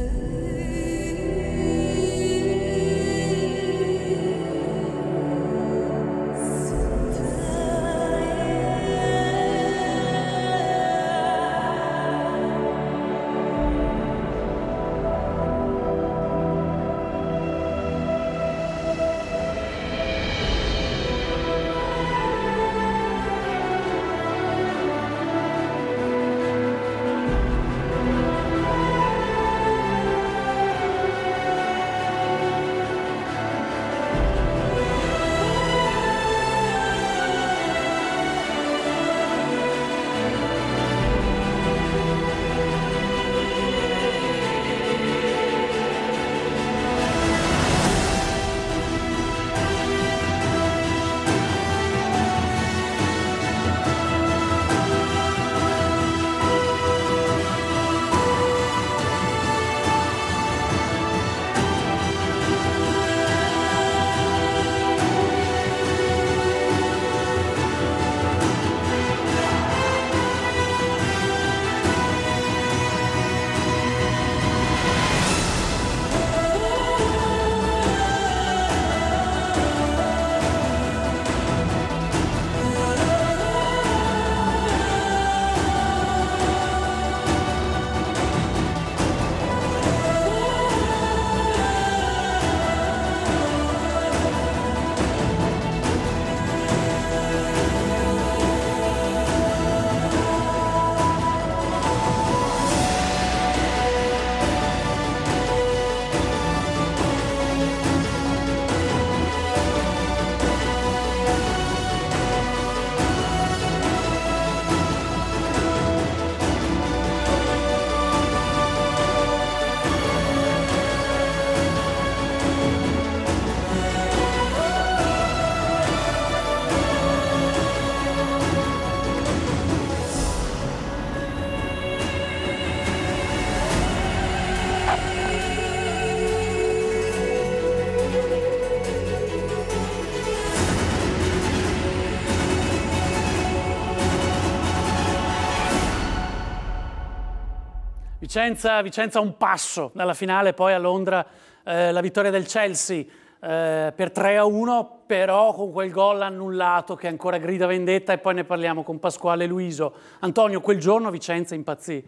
Vicenza, Vicenza un passo dalla finale, poi a Londra eh, la vittoria del Chelsea eh, per 3-1, però con quel gol annullato che ancora grida vendetta e poi ne parliamo con Pasquale Luiso. Antonio, quel giorno Vicenza impazzì.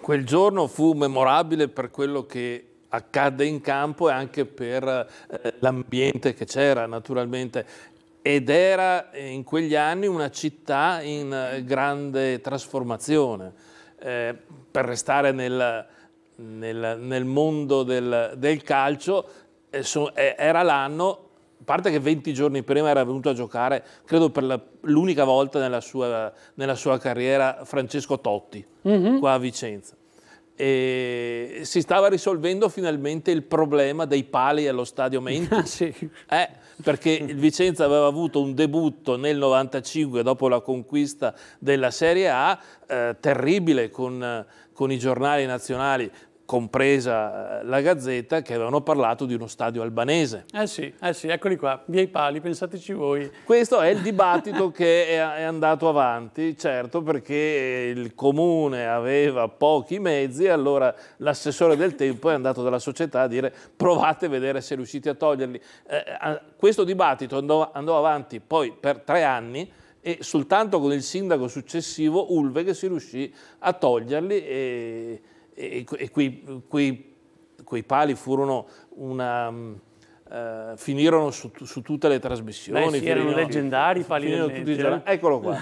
Quel giorno fu memorabile per quello che accadde in campo e anche per eh, l'ambiente che c'era naturalmente ed era eh, in quegli anni una città in eh, grande trasformazione. Eh, per restare nel, nel, nel mondo del, del calcio, eh, eh, era l'anno, a parte che 20 giorni prima era venuto a giocare, credo per l'unica volta nella sua, nella sua, carriera, Francesco Totti, mm -hmm. qua a Vicenza. E si stava risolvendo finalmente il problema dei pali allo stadio Menti. *laughs* Ah, sì. eh, perché mm. il Vicenza aveva avuto un debutto nel 95 dopo la conquista della Serie A, eh, terribile con, con i giornali nazionali compresa eh, la Gazzetta, che avevano parlato di uno stadio albanese. Eh sì, eh sì eccoli qua, via i pali, pensateci voi. Questo è il *laughs* dibattito che è andato avanti, certo, perché il comune aveva pochi mezzi, allora l'assessore del tempo è andato dalla società a dire provate a vedere se riuscite a toglierli. Eh, questo dibattito andò, andò avanti poi per tre anni, e soltanto con il sindaco successivo Ulve che si riuscì a toglierli e e, e quei, quei, quei, pali furono una... Uh, finirono su, su, tutte le trasmissioni. Beh, sì, erano leggendari, pali Eccolo qua.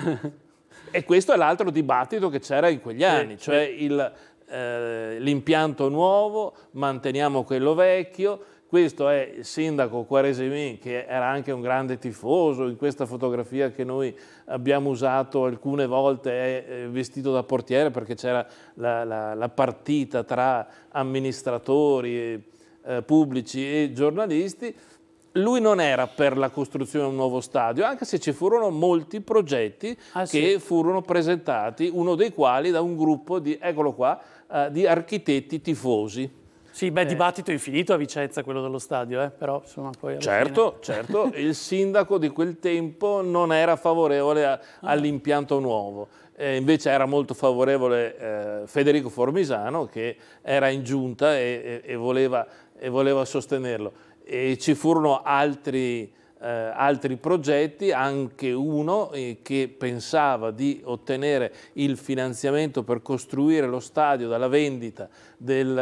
*laughs* e questo è l'altro dibattito che c'era in quegli anni, cioè sì. Eh, l'impianto uh, nuovo, manteniamo quello vecchio, questo è il sindaco Quaresimi, che era anche un grande tifoso, in questa fotografia che noi abbiamo usato alcune volte è eh, vestito da portiere perché c'era la, la, la, partita tra amministratori eh, pubblici e giornalisti. Lui non era per la costruzione di un nuovo stadio, anche se ci furono molti progetti ah, che sì. furono presentati, uno dei quali da un gruppo di, eccolo qua, eh, di architetti tifosi. Sì, beh, eh. dibattito infinito a Vicenza, quello dello stadio, eh? però insomma poi... Certo, fine... certo, *laughs* il sindaco di quel tempo non era favorevole ah. all'impianto nuovo, eh, invece era molto favorevole eh, Federico Formisano che era in giunta e, e, e, voleva, e voleva, sostenerlo. E ci furono altri eh, altri progetti, anche uno eh, che pensava di ottenere il finanziamento per costruire lo stadio dalla vendita del,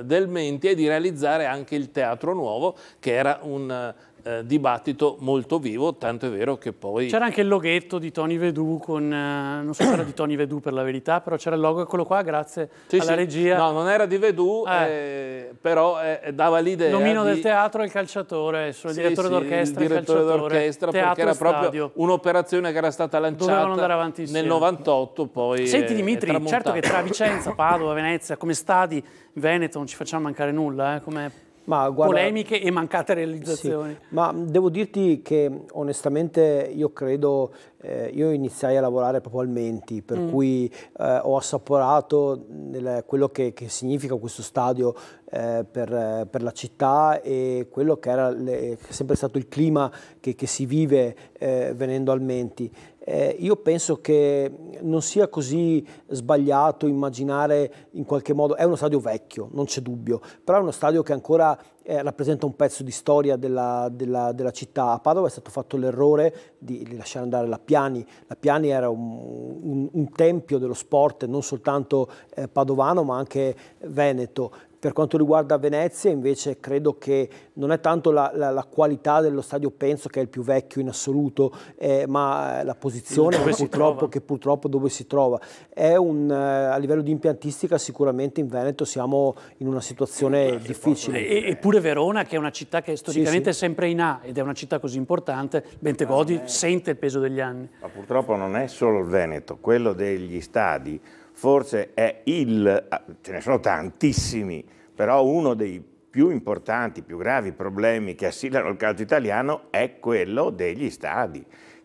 eh, del Menti e di realizzare anche il Teatro Nuovo, che era un eh, eh, dibattito molto vivo, tanto è vero che poi... C'era anche il loghetto di Tony Vedù con... Eh, non so se era di Tony Vedù per la verità, però c'era il logo, eccolo qua, grazie sì, alla sì. regia. No, non era di Vedù, ah. eh. però eh, eh, dava l'idea L'omino di... del teatro e il calciatore, il sì, direttore d'orchestra il direttore d'orchestra, perché era proprio un'operazione che era stata lanciata nel 98, poi Senti Dimitri, certo che tra Vicenza, Padova, Venezia, come stadi, Veneto, non ci facciamo mancare nulla, eh, come ma, guarda, polemiche e mancate realizzazioni. Sì, ma devo dirti che onestamente io credo, eh, io iniziai a lavorare proprio al Menti, per mm. cui eh, ho assaporato nel, quello che, che, significa questo stadio eh, per, per, la città e quello che era le, sempre stato il clima che, che si vive eh, venendo al Menti eh, io penso che non sia così sbagliato immaginare in qualche modo, è uno stadio vecchio, non c'è dubbio, però è uno stadio che ancora eh, rappresenta un pezzo di storia della, della, della, città. A Padova è stato fatto l'errore di, lasciare andare la Piani, la Piani era un, un, un tempio dello sport, non soltanto eh, padovano ma anche veneto. Per quanto riguarda Venezia invece credo che non è tanto la, la, la qualità dello stadio Penso che è il più vecchio in assoluto, eh, ma eh, la posizione dove purtroppo, che purtroppo dove si trova. Un, eh, a livello di impiantistica sicuramente in Veneto siamo in una situazione eh, difficile. Eppure Verona che è una città che storicamente sì, sì. è sempre in A ed è una città così importante, Bentegodi ah, sente il peso degli anni. Ma purtroppo non è solo il Veneto, quello degli stadi forse è il, ah, ce ne sono tantissimi, però uno dei più importanti, più gravi problemi che assillano il calcio italiano è quello degli stadi,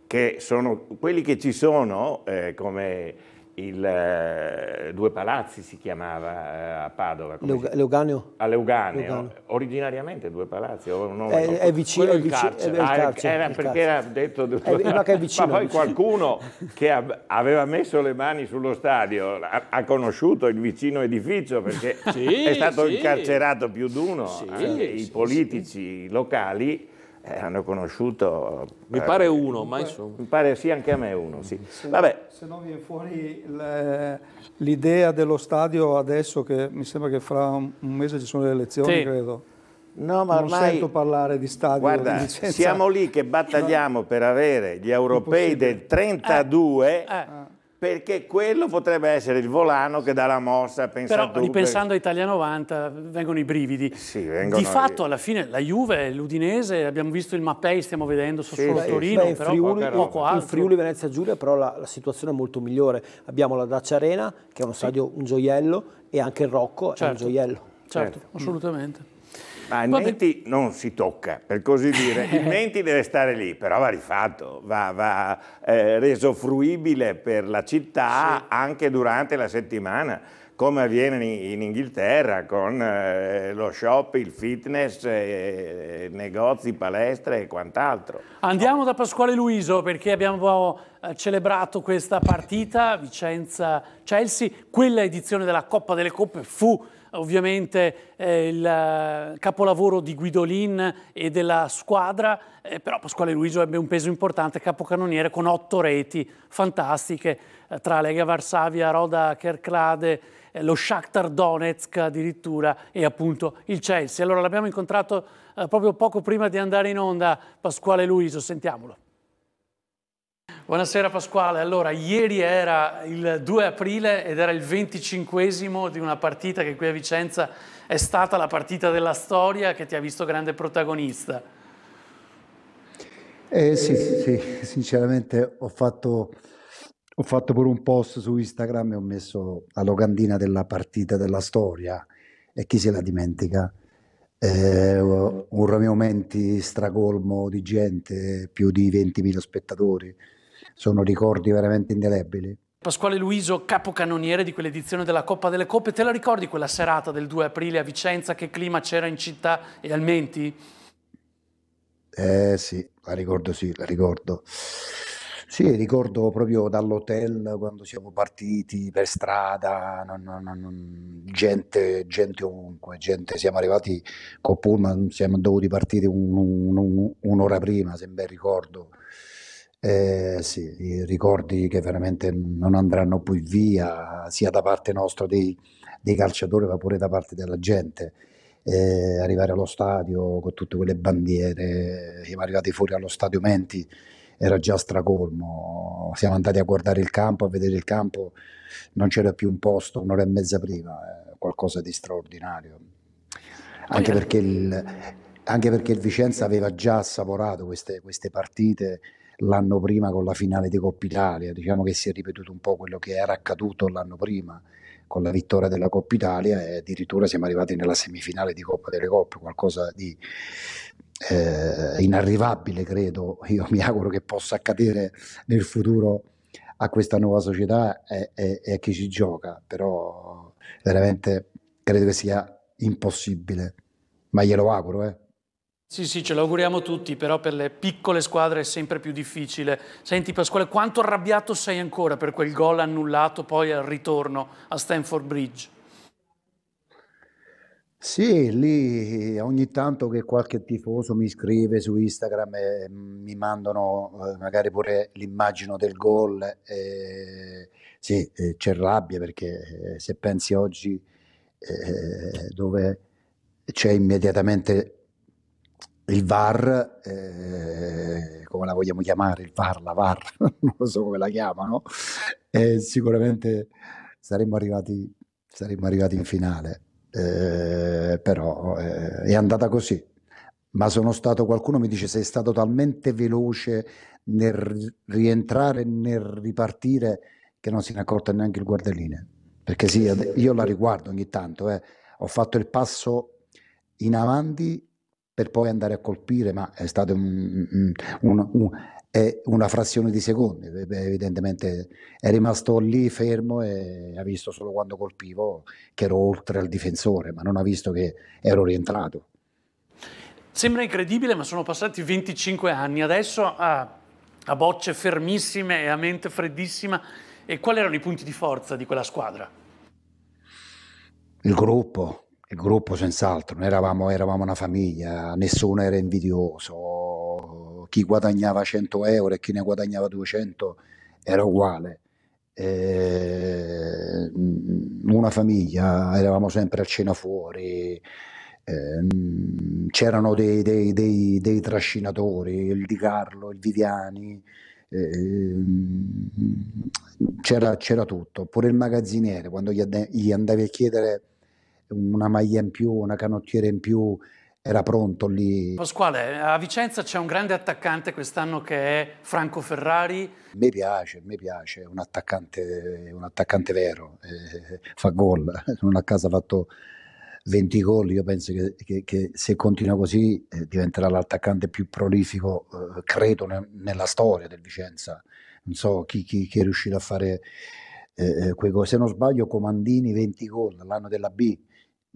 che sono quelli che ci sono, eh, come il, eh, Due Palazzi si chiamava eh, a Padova. Leuga, Leuganeo? A Leuganeo. Leuganeo. Originariamente Due Palazzi. No, è, è, vicino, al carcere. Ah, carcere, era perché era detto... Due è, ma, è vicino, ma poi qualcuno che aveva messo le mani sullo stadio ha, conosciuto il vicino edificio perché sì, è stato sì. incarcerato più di uno. Sì, eh, I politici locali eh, hanno conosciuto... Mi eh, pare uno, ma insomma... Mi pare sì, anche a me uno, sì. Se, Vabbè. se no viene fuori l'idea dello stadio adesso, che mi sembra che fra un mese ci sono le elezioni, sì. credo. No, ma non sento parlare di stadio. Guarda, di siamo lì che *laughs* battagliamo per avere gli europei del 32 eh, eh perché quello potrebbe essere il volano che dà la mossa. Però tu, ripensando per... a Italia 90 vengono i brividi. Sì, vengono Di fatto alla fine la Juve, l'Udinese, abbiamo visto il Mappei, stiamo vedendo so sì, solo beh, Torino, beh, però Friuli, poco altro. In Friuli Venezia Giulia però la, la, situazione è molto migliore. Abbiamo la Dacia Arena che è uno stadio, un gioiello, e anche il Rocco certo. è un certo. gioiello. Certo, certo. assolutamente. Ma il Menti non si tocca, per così dire. Il *laughs* Menti deve stare lì, però va rifatto, va, va eh, reso fruibile per la città sì. anche durante la settimana come avviene in Inghilterra con eh, lo shop, il fitness, eh, eh, negozi, palestre e quant'altro. Andiamo da Pasquale Luiso perché abbiamo eh, celebrato questa partita Vicenza-Chelsea, quella edizione della Coppa delle Coppe fu ovviamente eh, il eh, capolavoro di Guidolin e della squadra, eh, però Pasquale Luigio ebbe un peso importante, capocannoniere con otto reti fantastiche eh, tra Lega Varsavia, Roda Kerklade, eh, lo Shakhtar Donetsk addirittura e appunto il Chelsea. Allora l'abbiamo incontrato eh, proprio poco prima di andare in onda Pasquale Luiso, sentiamolo. Buonasera Pasquale, allora ieri era il 2 aprile ed era il 25 di una partita che qui a Vicenza è stata la partita della storia che ti ha visto grande protagonista. Eh sì, sì sinceramente ho fatto, ho fatto, pure un post su Instagram e ho messo la locandina della partita della storia e chi se la dimentica? Eh, un Romeo Menti stracolmo di gente, più di 20.000 spettatori sono ricordi veramente indelebili. Pasquale Luiso, capocannoniere di quell'edizione della Coppa delle Coppe, te la ricordi quella serata del 2 aprile a Vicenza? Che clima c'era in città e al Menti? Eh sì, la ricordo, sì, la ricordo. Sì, ricordo proprio dall'hotel quando siamo partiti per strada, non, non, non, gente, gente, ovunque, gente, siamo arrivati con Pullman, siamo dovuti partire un, un, un, un'ora prima, se ben ricordo, eh, sì, ricordi che veramente non andranno poi via, sia da parte nostra dei, dei calciatori, ma pure da parte della gente. Eh, arrivare allo stadio con tutte quelle bandiere, siamo arrivati fuori allo stadio Menti, era già stracolmo, siamo andati a guardare il campo, a vedere il campo, non c'era più un posto un'ora e mezza prima, eh, qualcosa di straordinario. Anche eh, perché, il, anche perché il Vicenza aveva già assaporato queste, queste partite l'anno prima con la finale di Coppa Italia, diciamo che si è ripetuto un po' quello che era accaduto l'anno prima con la vittoria della Coppa Italia e addirittura siamo arrivati nella semifinale di Coppa delle Coppe, qualcosa di eh, inarrivabile credo, io mi auguro che possa accadere nel futuro a questa nuova società e, e, e a chi ci gioca, però veramente credo che sia impossibile, ma glielo auguro. Eh. Sì, sì, ce lo auguriamo tutti, però per le piccole squadre è sempre più difficile. Senti Pasquale, quanto arrabbiato sei ancora per quel gol annullato poi al ritorno a Stanford Bridge? Sì, lì ogni tanto che qualche tifoso mi scrive su Instagram e mm, mi mandano eh, magari pure l'immagine del gol, e, sì, c'è rabbia perché eh, se pensi oggi eh, dove c'è immediatamente il VAR, eh, come la vogliamo chiamare, il VAR, la VAR, *laughs* non lo so come la chiamano, eh, sicuramente saremmo arrivati, saremmo arrivati, in finale, eh, però eh, è andata così. Ma sono stato, qualcuno mi dice, sei stato talmente veloce nel rientrare, nel ripartire, che non si è accorto neanche il guardaline. Perché sì, io la riguardo ogni tanto, eh. ho fatto il passo in avanti per poi andare a colpire, ma è stata un, un, un, un una frazione di secondi, evidentemente è rimasto lì fermo e ha visto solo quando colpivo che ero oltre al difensore, ma non ha visto che ero rientrato. Sembra incredibile, ma sono passati 25 anni, adesso a, a bocce fermissime e a mente freddissima. E quali erano i punti di forza di quella squadra? Il gruppo, il gruppo senz'altro, noi eravamo, eravamo, una famiglia, nessuno era invidioso, chi guadagnava 100 euro e chi ne guadagnava 200 era uguale. Eh, una famiglia, eravamo sempre a cena fuori, eh, c'erano dei, dei, dei, dei, trascinatori, il Di Carlo, il Viviani, eh, c'era, tutto, pure il magazziniere, quando gli andavi a chiedere una maglia in più, una canottiera in più, era pronto lì. Pasquale, a Vicenza c'è un grande attaccante quest'anno che è Franco Ferrari. Mi piace, mi piace, è un attaccante, un attaccante vero, eh, fa gol, *laughs* non a casa ha fatto 20 gol, io penso che, che, che se continua così eh, diventerà l'attaccante più prolifico, eh, credo, ne, nella storia del Vicenza. Non so chi, chi, chi è riuscito a fare eh, eh, quei gol, se non sbaglio Comandini 20 gol l'anno della B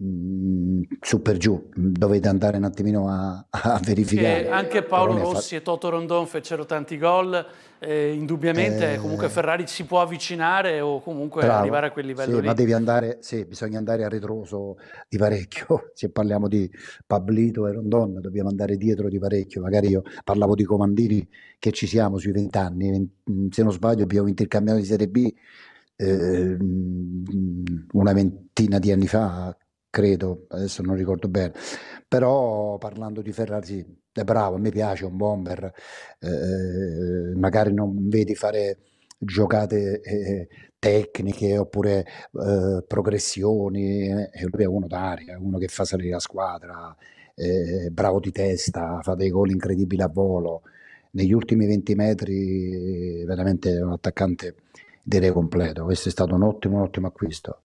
mh, mm, su per giù, dovete andare un attimino a, a verificare. Che anche Paolo Rossi fa... e Toto Rondon fecero tanti gol, eh, indubbiamente eh... comunque Ferrari si può avvicinare o comunque Bravo. arrivare a quel livello sì, lì. Ma devi andare, sì, bisogna andare a ritroso di parecchio, *laughs* se parliamo di Pablito e Rondon dobbiamo andare dietro di parecchio, magari io parlavo di comandini che ci siamo sui vent'anni, mm, se non sbaglio abbiamo vinto il campionato di Serie B eh, mm, una ventina di anni fa credo, adesso non ricordo bene, però parlando di Ferrari è bravo, mi piace, è un bomber, eh, eh magari non vedi fare giocate eh, eh tecniche oppure eh, progressioni, e eh, lui è uno d'aria, uno che fa salire la squadra, bravo di testa, fa dei gol incredibili a volo, negli ultimi 20 metri veramente è un attaccante direi completo, questo è stato un ottimo, un ottimo acquisto.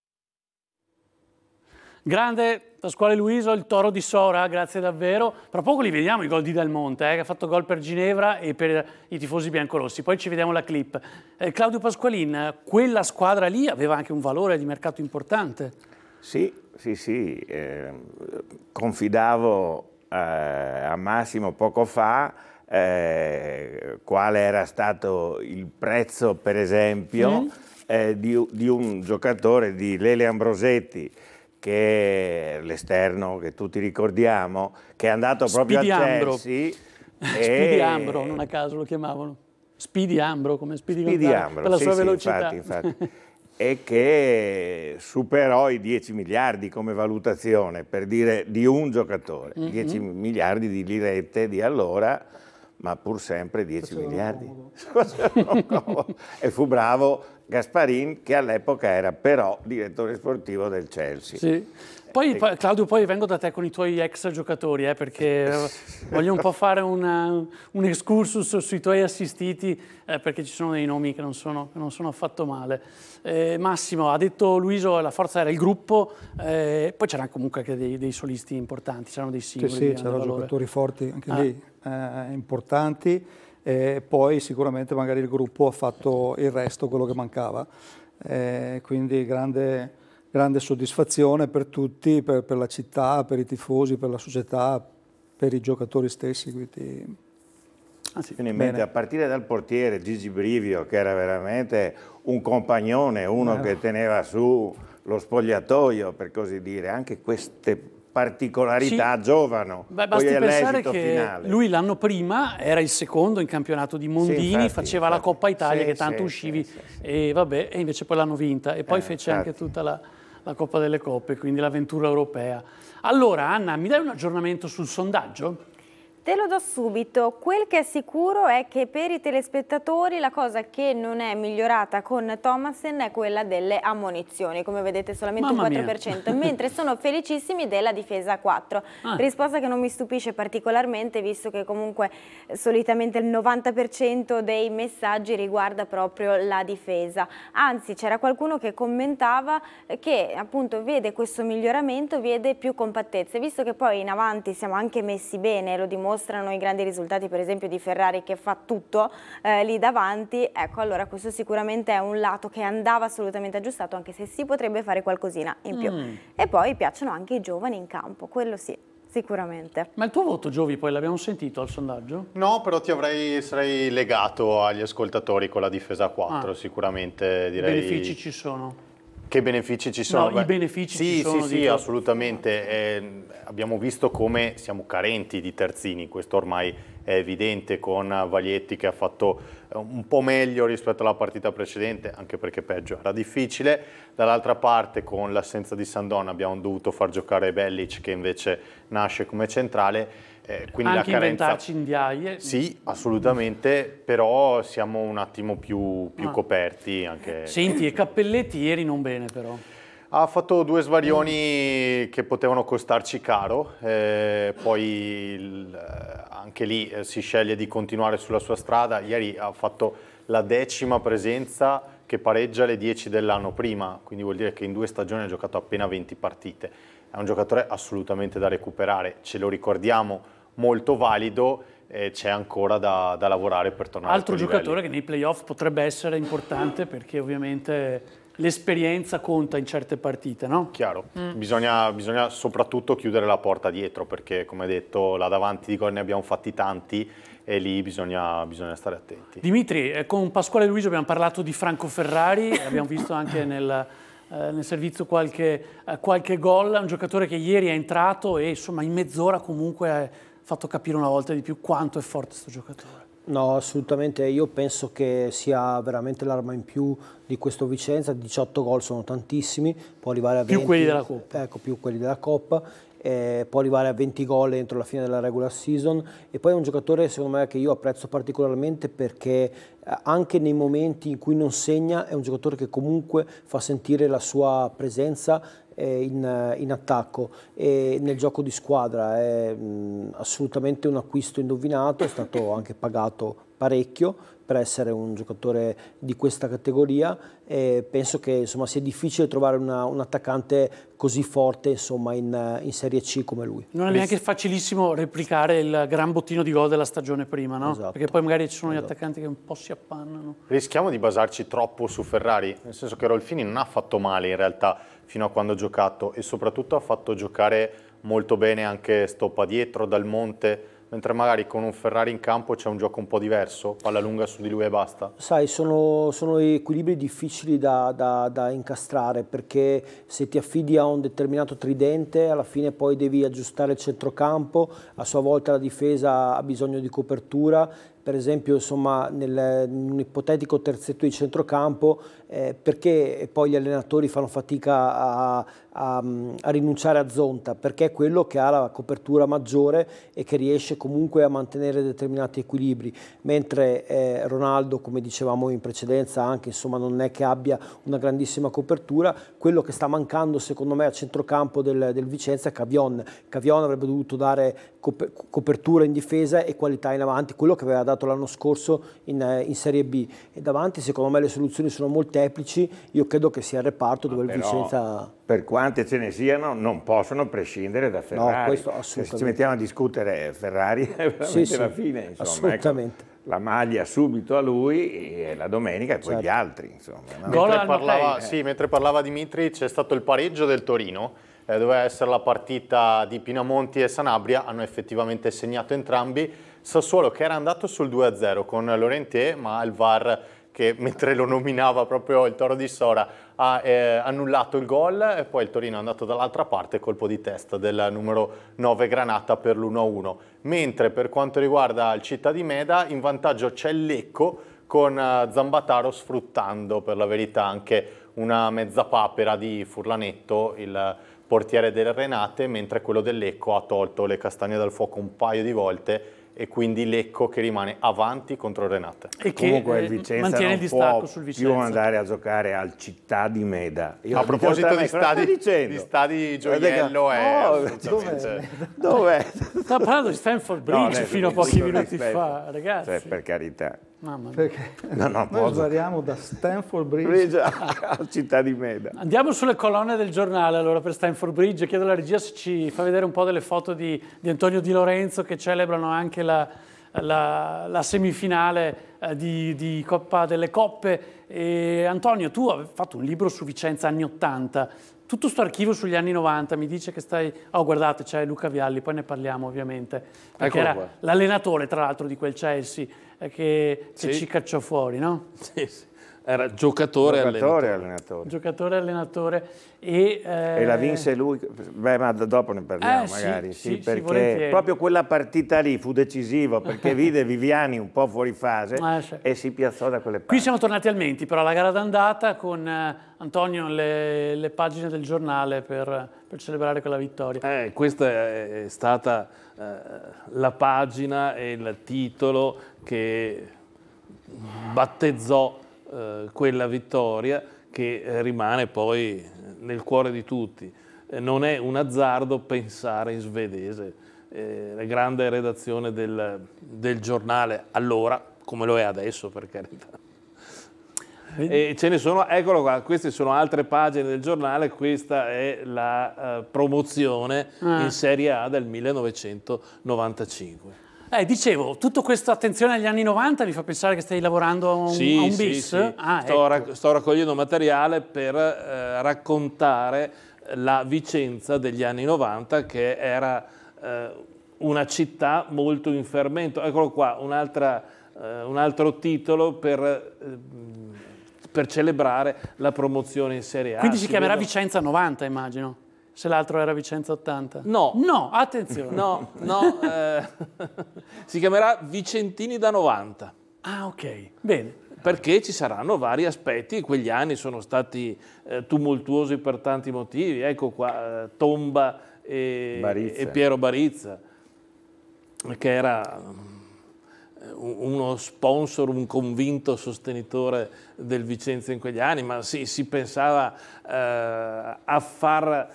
Grande Pasquale Luiso, il toro di Sora, grazie davvero. Tra poco li vediamo i gol di Del Monte, eh, che ha fatto gol per Ginevra e per i tifosi biancorossi. Poi ci vediamo la clip. Eh, Claudio Pasqualin, quella squadra lì aveva anche un valore di mercato importante. Sì, sì, sì. Ehm, eh, confidavo a Massimo poco fa eh, quale era stato il prezzo, per esempio, mm. Eh, di, di un giocatore di Lele Ambrosetti che l'esterno che tutti ricordiamo, che è andato proprio Spidiambro. a Chelsea. *laughs* Speedy Ambro, non a caso lo chiamavano. Speedy Ambro, come Speedy Spidiambro, per la sì, sua sì, velocità. Infatti, infatti. *laughs* e che superò i 10 miliardi come valutazione, per dire di un giocatore. Mm -hmm. 10 miliardi di lirette di allora, ma pur sempre 10 Facevano miliardi. *laughs* e fu bravo Gasparin che all'epoca era però direttore sportivo del Chelsea. Sì. Poi, Claudio, poi vengo da te con i tuoi ex giocatori, eh, perché *laughs* voglio un po' fare una, un excursus sui tuoi assistiti, eh, perché ci sono dei nomi che non sono, che non sono affatto male. Eh, Massimo, ha detto Luiso, la forza era il gruppo, eh, poi c'erano comunque anche dei, dei, solisti importanti, c'erano dei singoli. Sì, sì c'erano giocatori forti anche ah. lì, eh, importanti e poi sicuramente magari il gruppo ha fatto il resto, quello che mancava. Eh, quindi grande, grande, soddisfazione per tutti, per, per, la città, per i tifosi, per la società, per i giocatori stessi. Quindi... Ah, in mente, a partire dal portiere Gigi Brivio, che era veramente un compagnone, uno eh. che teneva su lo spogliatoio, per così dire, anche queste particolarità sì. giovano. Beh, basti Poi pensare che finale. lui l'anno prima era il secondo in campionato di Mondini, sì, infatti, faceva infatti. la Coppa Italia sì, che tanto uscivi e vabbè, e invece poi l'hanno vinta e poi eh, fece infatti. anche tutta la, la, Coppa delle Coppe, quindi l'avventura europea. Allora Anna, mi dai un aggiornamento sul sondaggio? Te lo do subito, quel che è sicuro è che per i telespettatori la cosa che non è migliorata con Thomasen è quella delle ammonizioni, come vedete solamente Mamma il 4%, mentre sono *laughs* felicissimi della difesa 4, ah. risposta che non mi stupisce particolarmente visto che comunque solitamente il 90% dei messaggi riguarda proprio la difesa, anzi c'era qualcuno che commentava che appunto vede questo miglioramento, vede più compattezze, visto che poi in avanti siamo anche messi bene, lo dimostra dimostrano i grandi risultati per esempio di Ferrari che fa tutto eh, lì davanti, ecco allora questo sicuramente è un lato che andava assolutamente aggiustato anche se si potrebbe fare qualcosina in più. Mm. E poi piacciono anche i giovani in campo, quello sì. Sicuramente. Ma il tuo voto, Giovi, poi l'abbiamo sentito al sondaggio? No, però ti avrei, sarei legato agli ascoltatori con la difesa 4, ah. sicuramente direi. I benefici ci sono. Che benefici ci sono? No, i benefici sì, ci sono. Sì, sì, assolutamente. Eh, abbiamo visto come siamo carenti di terzini, questo ormai è evidente con Vaglietti che ha fatto eh, un po' meglio rispetto alla partita precedente, anche perché peggio era difficile. Dall'altra parte con l'assenza di Sandon abbiamo dovuto far giocare Bellic che invece nasce come centrale eh, quindi Anche la carenza... inventarci indiaie? Sì, assolutamente, però siamo un attimo più, più ah. coperti. Anche... Senti, e cappelletti ieri non bene però. Ha fatto due svarioni mm. che potevano costarci caro, eh, poi il, eh, anche lì eh, si sceglie di continuare sulla sua strada. Ieri ha fatto la decima presenza che pareggia le 10 dell'anno prima, quindi vuol dire che in due stagioni ha giocato appena 20 partite. È un giocatore assolutamente da recuperare, ce lo ricordiamo molto valido e eh, c'è ancora da, da lavorare per tornare Altro a Altro giocatore livelli. che nei playoff potrebbe essere importante perché ovviamente l'esperienza conta in certe partite, no? Chiaro, mm. bisogna, bisogna, soprattutto chiudere la porta dietro perché come detto là davanti di gol ne abbiamo fatti tanti e lì bisogna, bisogna stare attenti. Dimitri, eh, con Pasquale e Luigi abbiamo parlato di Franco Ferrari, *laughs* abbiamo visto anche nel, eh, nel servizio qualche, qualche gol, un giocatore che ieri è entrato e insomma in mezz'ora comunque... È, fatto capire una volta di più quanto è forte questo giocatore. No, assolutamente, io penso che sia veramente l'arma in più di questo Vicenza, 18 gol sono tantissimi, può arrivare a 20. Più quelli della Coppa. Ecco, più quelli della Coppa, eh, può arrivare a 20 gol entro la fine della regular season e poi è un giocatore secondo me che io apprezzo particolarmente perché eh, anche nei momenti in cui non segna è un giocatore che comunque fa sentire la sua presenza in, in, attacco e nel gioco di squadra è mh, assolutamente un acquisto indovinato, è stato *laughs* anche pagato parecchio per essere un giocatore di questa categoria e penso che insomma, sia difficile trovare una, un attaccante così forte insomma, in, in, Serie C come lui. Non è neanche facilissimo replicare il gran bottino di gol della stagione prima, no? esatto. perché poi magari ci sono esatto. gli attaccanti che un po' si appannano. Rischiamo di basarci troppo su Ferrari, nel senso che Rolfini non ha fatto male in realtà fino a quando ha giocato e soprattutto ha fatto giocare molto bene anche Stoppa dietro, Dal Monte, mentre magari con un Ferrari in campo c'è un gioco un po' diverso, palla lunga su di lui e basta? Sai, sono, sono equilibri difficili da, da, da, incastrare perché se ti affidi a un determinato tridente alla fine poi devi aggiustare il centrocampo, a sua volta la difesa ha bisogno di copertura. Per esempio, insomma, nel, in un ipotetico terzetto di centrocampo, eh, perché poi gli allenatori fanno fatica a, a, mm, a, rinunciare a Zonta perché è quello che ha la copertura maggiore e che riesce comunque a mantenere determinati equilibri, mentre eh, Ronaldo, come dicevamo in precedenza, anche insomma, non è che abbia una grandissima copertura, quello che sta mancando secondo me a centrocampo del, del Vicenza è Cavion, Cavion avrebbe dovuto dare copertura in difesa e qualità in avanti, quello che aveva dato l'anno scorso in, eh, in, Serie B e davanti secondo me le soluzioni sono molteplici, io credo che sia il reparto dove il Vicenza... Per quanto quante ce ne siano non possono prescindere da Ferrari. No, questo assolutamente. Se ci mettiamo a discutere eh, Ferrari è veramente sì, la fine. Insomma. Ecco. Assolutamente. Ecco, la maglia subito a lui e la domenica e poi certo. gli altri. Insomma, no? mentre, parlava, eh. sì, mentre parlava Dimitri c'è stato il pareggio del Torino eh, doveva essere la partita di Pinamonti e Sanabria, hanno effettivamente segnato entrambi. Sassuolo che era andato sul 2-0 con Lorentier, ma il VAR che mentre lo nominava proprio il Toro di Sora ha eh, annullato il gol e poi il Torino è andato dall'altra parte colpo di testa del numero 9 Granata per l'1-1 mentre per quanto riguarda il Città di Meda in vantaggio c'è il Lecco con eh, Zambataro sfruttando per la verità anche una mezza papera di Furlanetto il portiere del Renate mentre quello dell'Ecco ha tolto le castagne dal fuoco un paio di volte e quindi Lecco che rimane avanti contro Renate. E che Comunque il eh, Vicenza mantiene il distacco sul Vicenza. più andare a giocare al Città di Meda. Io a proposito di stadi, di stadi Gioiello eh, oh, è... Oh, dov'è? Sta parlando di Stanford Bridge no, fino a pochi minuti rispetto. fa, ragazzi. Cioè, per carità. Mamma mia. Perché no, no, noi svariamo da Stanford Bridge, Bridge a, a Città di Meda. Andiamo sulle colonne del giornale allora per Stanford Bridge. Chiedo alla regia se ci fa vedere un po' delle foto di, di Antonio Di Lorenzo che celebrano anche la, la, la semifinale eh, di, di, Coppa delle Coppe. E Antonio, tu hai fatto un libro su Vicenza anni 80. Tutto questo archivio sugli anni 90 mi dice che stai... Oh, guardate, c'è Luca Vialli, poi ne parliamo ovviamente. Perché Eccolo era l'allenatore, tra l'altro, di quel Chelsea eh, che, che sì. ci cacciò fuori, no? Sì, sì. Era giocatore, giocatore allenatore. allenatore. Giocatore allenatore. E, eh... e, la vinse lui, beh ma dopo ne parliamo eh, magari, sì, sì, perché sì, proprio quella partita lì fu decisiva perché *laughs* vide Viviani un po' fuori fase eh, e si piazzò da quelle parti. Qui siamo tornati al Menti però la gara d'andata con eh, Antonio le, le, pagine del giornale per, per celebrare quella vittoria. Eh, questa è stata eh, la pagina e il titolo che battezzò eh, quella vittoria che eh, rimane poi nel cuore di tutti. Eh, non è un azzardo pensare in svedese. Eh, la grande redazione del, del giornale allora, come lo è adesso per carità. Eh. E ce ne sono, eccolo qua, queste sono altre pagine del giornale, questa è la uh, promozione ah. in Serie A del 1995. Eh, dicevo, tutta questa attenzione agli anni 90 vi fa pensare che stai lavorando a un, sì, a un sì, bis? Sì. Ah, sto, ecco. rac sto, raccogliendo materiale per eh, raccontare la Vicenza degli anni 90 che era eh, una città molto in fermento. Eccolo qua, un, altra, eh, un altro titolo per eh, per celebrare la promozione in Serie A. Quindi si, chiamerà Vicenza 90, immagino se l'altro era Vicenza 80? No. No, attenzione. No, no, eh, si chiamerà Vicentini da 90. Ah, ok, bene. Perché ci saranno vari aspetti, quegli anni sono stati eh, tumultuosi per tanti motivi, ecco qua, eh, Tomba e, e Piero Barizza, che era mm, eh, uno sponsor, un convinto sostenitore del Vicenza in quegli anni, ma si, si pensava eh, a far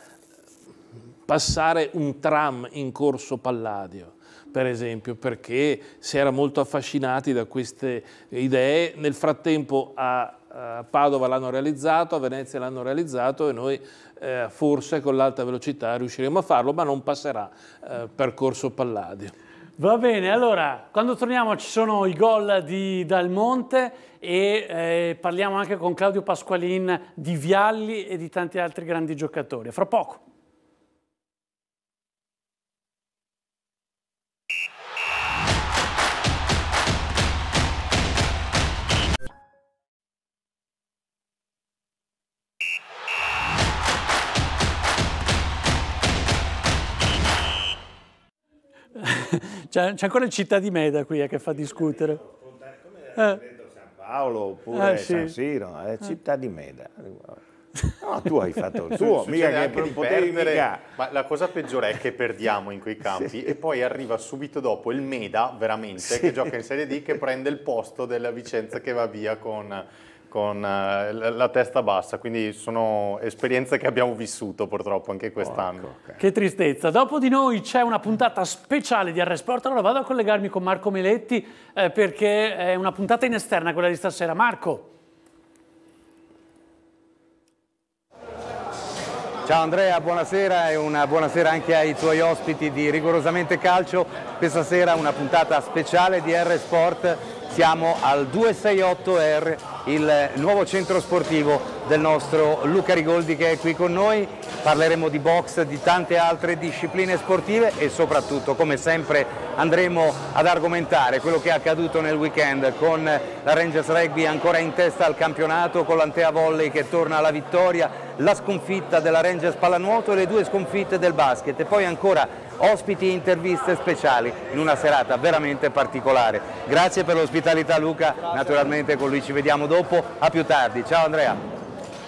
passare un tram in corso Palladio, per esempio, perché si era molto affascinati da queste idee. Nel frattempo a, Padova l'hanno realizzato, a Venezia l'hanno realizzato e noi eh, forse con l'alta velocità riusciremo a farlo, ma non passerà eh, per corso Palladio. Va bene, allora, quando torniamo ci sono i gol di Dalmonte e eh, parliamo anche con Claudio Pasqualin di Vialli e di tanti altri grandi giocatori. Fra poco. *laughs* c'è, ancora il città di Meda qui eh, che fa discutere. Eh. eh. Paolo oppure eh, sì. San Siro, eh, eh, città di Meda. *laughs* No, tu hai fatto il tuo, mica che potevi perdere, mica. Ma la cosa peggiore è che perdiamo in quei *laughs* campi sì. e poi arriva subito dopo il Meda, veramente, sì. che gioca in Serie D, che prende il posto della Vicenza che va via con con eh, la testa bassa, quindi sono esperienze che abbiamo vissuto purtroppo anche quest'anno. okay. Che tristezza. Dopo di noi c'è una puntata speciale di Arresport, allora vado a collegarmi con Marco Meletti eh, perché è una puntata in esterna quella di stasera. Marco. Ciao Andrea, buonasera e una buonasera anche ai tuoi ospiti di Rigorosamente Calcio. Questa sera una puntata speciale di R Sport. Siamo al 268R il nuovo centro sportivo del nostro Luca Rigoldi che è qui con noi. Parleremo di box, di tante altre discipline sportive e soprattutto, come sempre, andremo ad argomentare quello che è accaduto nel weekend con la Rangers Rugby ancora in testa al campionato, con l'Antea Volley che torna alla vittoria, la sconfitta della Rangers Pallanuoto e le due sconfitte del basket e poi ancora ospiti e interviste speciali in una serata veramente particolare. Grazie per l'ospitalità Luca, naturalmente con lui ci vediamo dopo, a più tardi. Ciao Andrea.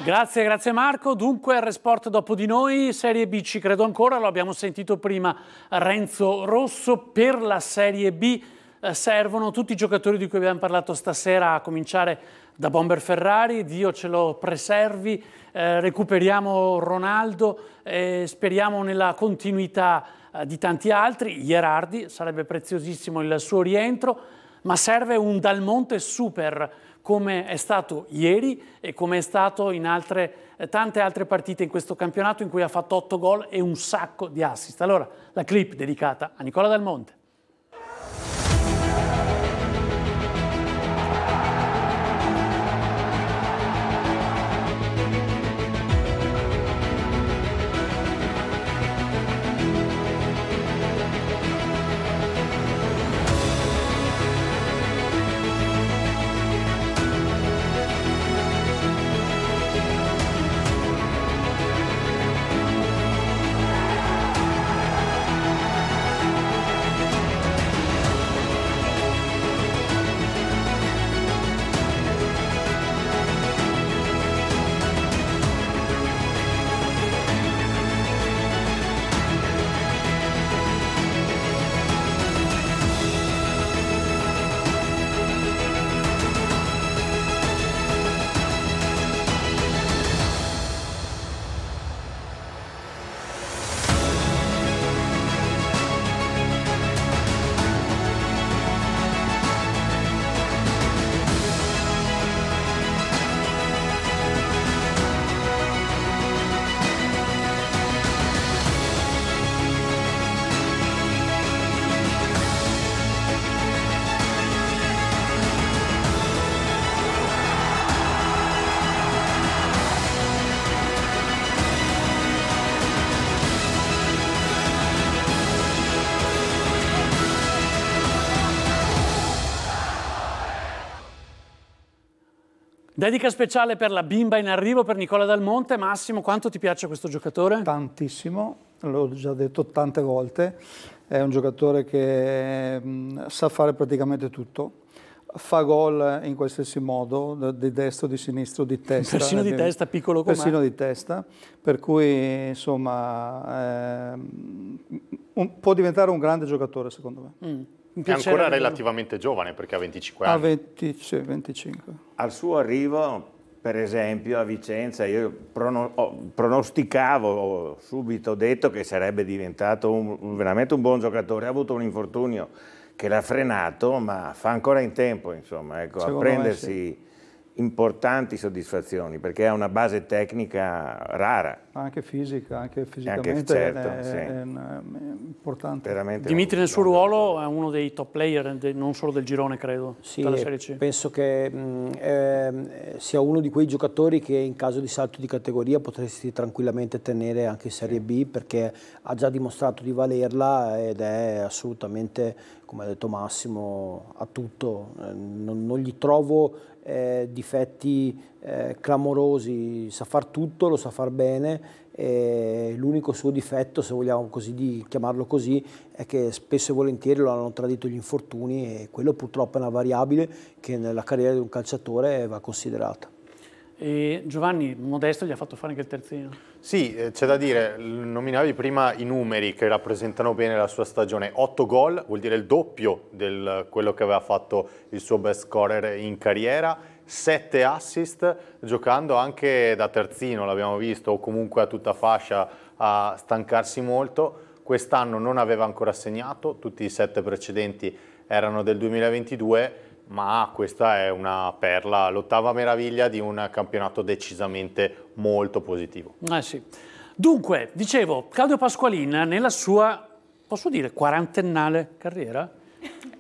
Grazie, grazie Marco. Dunque R Sport dopo di noi, Serie B ci credo ancora, lo abbiamo sentito prima Renzo Rosso per la Serie B eh, servono tutti i giocatori di cui abbiamo parlato stasera, a cominciare da Bomber Ferrari, Dio ce lo preservi, eh, recuperiamo Ronaldo, eh, speriamo nella continuità eh, di tanti altri, Gerardi, sarebbe preziosissimo il suo rientro, ma serve un Dalmonte super come è stato ieri e come è stato in altre, eh, tante altre partite in questo campionato in cui ha fatto 8 gol e un sacco di assist. Allora, la clip dedicata a Nicola Dalmonte. Dedica speciale per la bimba in arrivo per Nicola Dal Monte. Massimo, quanto ti piace questo giocatore? Tantissimo, l'ho già detto tante volte. È un giocatore che mm, sa fare praticamente tutto. Fa gol in qualsiasi modo, di destro, di sinistro, di testa. Persino di eh, testa, piccolo come. Persino di testa, per cui insomma eh, un, può diventare un grande giocatore secondo me. Mm. È ancora relativamente giovane perché ha 25 anni. Ha 20, sì, 25. Al suo arrivo, per esempio, a Vicenza, io pronosticavo, ho subito detto che sarebbe diventato un, veramente un buon giocatore. Ha avuto un infortunio che l'ha frenato, ma fa ancora in tempo, insomma, ecco, a prendersi... Sì importanti soddisfazioni perché ha una base tecnica rara. Anche fisica, anche fisicamente anche certo, è, sì. è, importante. Veramente Dimitri nel suo ruolo è uno dei top player, non solo del girone credo, sì, della Serie C. Penso che mh, mm, eh, sia uno di quei giocatori che in caso di salto di categoria potresti tranquillamente tenere anche in Serie B perché ha già dimostrato di valerla ed è assolutamente come ha detto Massimo, a tutto. Eh, non, non gli trovo eh, difetti eh, clamorosi, sa far tutto, lo sa far bene, l'unico suo difetto, se vogliamo così chiamarlo così, è che spesso e volentieri lo hanno tradito gli infortuni e quello purtroppo è una variabile che nella carriera di un calciatore va considerata. E Giovanni Modesto gli ha fatto fare anche il terzino. Sì, eh, c'è da dire, nominavi prima i numeri che rappresentano bene la sua stagione. 8 gol vuol dire il doppio di quello che aveva fatto il suo best scorer in carriera. 7 assist, giocando anche da terzino, l'abbiamo visto, o comunque a tutta fascia, a stancarsi molto. Quest'anno non aveva ancora segnato, tutti i 7 precedenti erano del 2022 ma questa è una perla, l'ottava meraviglia di un campionato decisamente molto positivo. Eh sì. Dunque, dicevo, Claudio Pasqualin nella sua, posso dire, quarantennale carriera?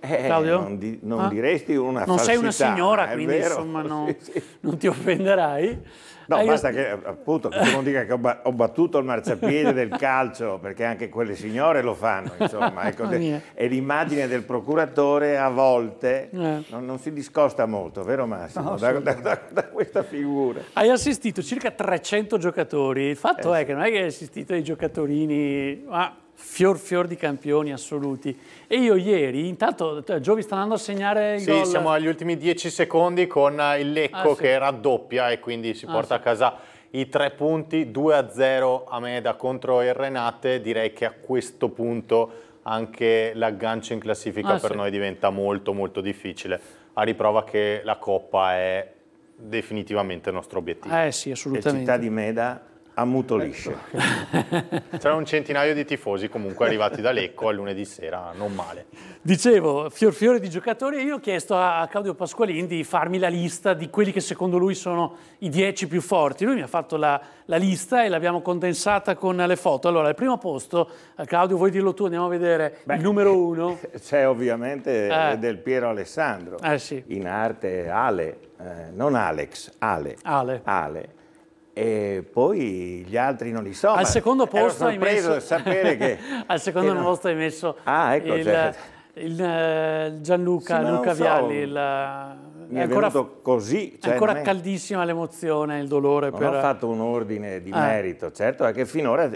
Eh, Claudio? Non, di, non ah? diresti una non falsità. Non sei una signora, quindi vero? insomma *laughs* no, sì, sì. non ti offenderai. No, Hai ah, basta io... che appunto che non dica che ho, battuto il marciapiede del calcio, perché anche quelle signore lo fanno, insomma. *laughs* Ecco, e l'immagine del procuratore a volte eh. non, non, si discosta molto, vero Massimo, no, da, da, da, da, questa figura. Hai assistito circa 300 giocatori, il fatto eh. è che non è che hai assistito ai giocatori ma fior fior di campioni assoluti. E io ieri, intanto Giovi sta andando a segnare il sì, gol. siamo agli ultimi 10 secondi con il Lecco ah, sì. che raddoppia e quindi si ah, porta ah, a casa i tre punti, 2-0 a Meda contro il Renate. Direi che a questo punto anche l'aggancio in classifica ah, per noi diventa molto molto difficile, a riprova che la Coppa è definitivamente il nostro obiettivo. Eh sì, assolutamente. E città di Meda ammutolisce. Ecco. C'erano un centinaio di tifosi comunque arrivati da Lecco a lunedì sera, non male. Dicevo, fior fiore di giocatori, io ho chiesto a Claudio Pasqualin di farmi la lista di quelli che secondo lui sono i dieci più forti. Lui mi ha fatto la, la lista e l'abbiamo condensata con le foto. Allora, al primo posto, eh, Claudio vuoi dirlo tu, andiamo a vedere Beh, il numero uno. *laughs* C'è ovviamente eh, eh. Del Piero Alessandro, eh, sì. in arte Ale, eh, non Alex, Ale. Ale. Ale e poi gli altri non li so. Al secondo posto hai messo... sapere che... *laughs* al secondo che posto non... hai messo ah, ecco, il, certo. il Gianluca, sì, Luca so, Vialli. Il, eh, mi è ancora, così. Cioè ancora me... caldissima l'emozione, il dolore. Non per... ho fatto un ordine di eh. merito, certo, è che finora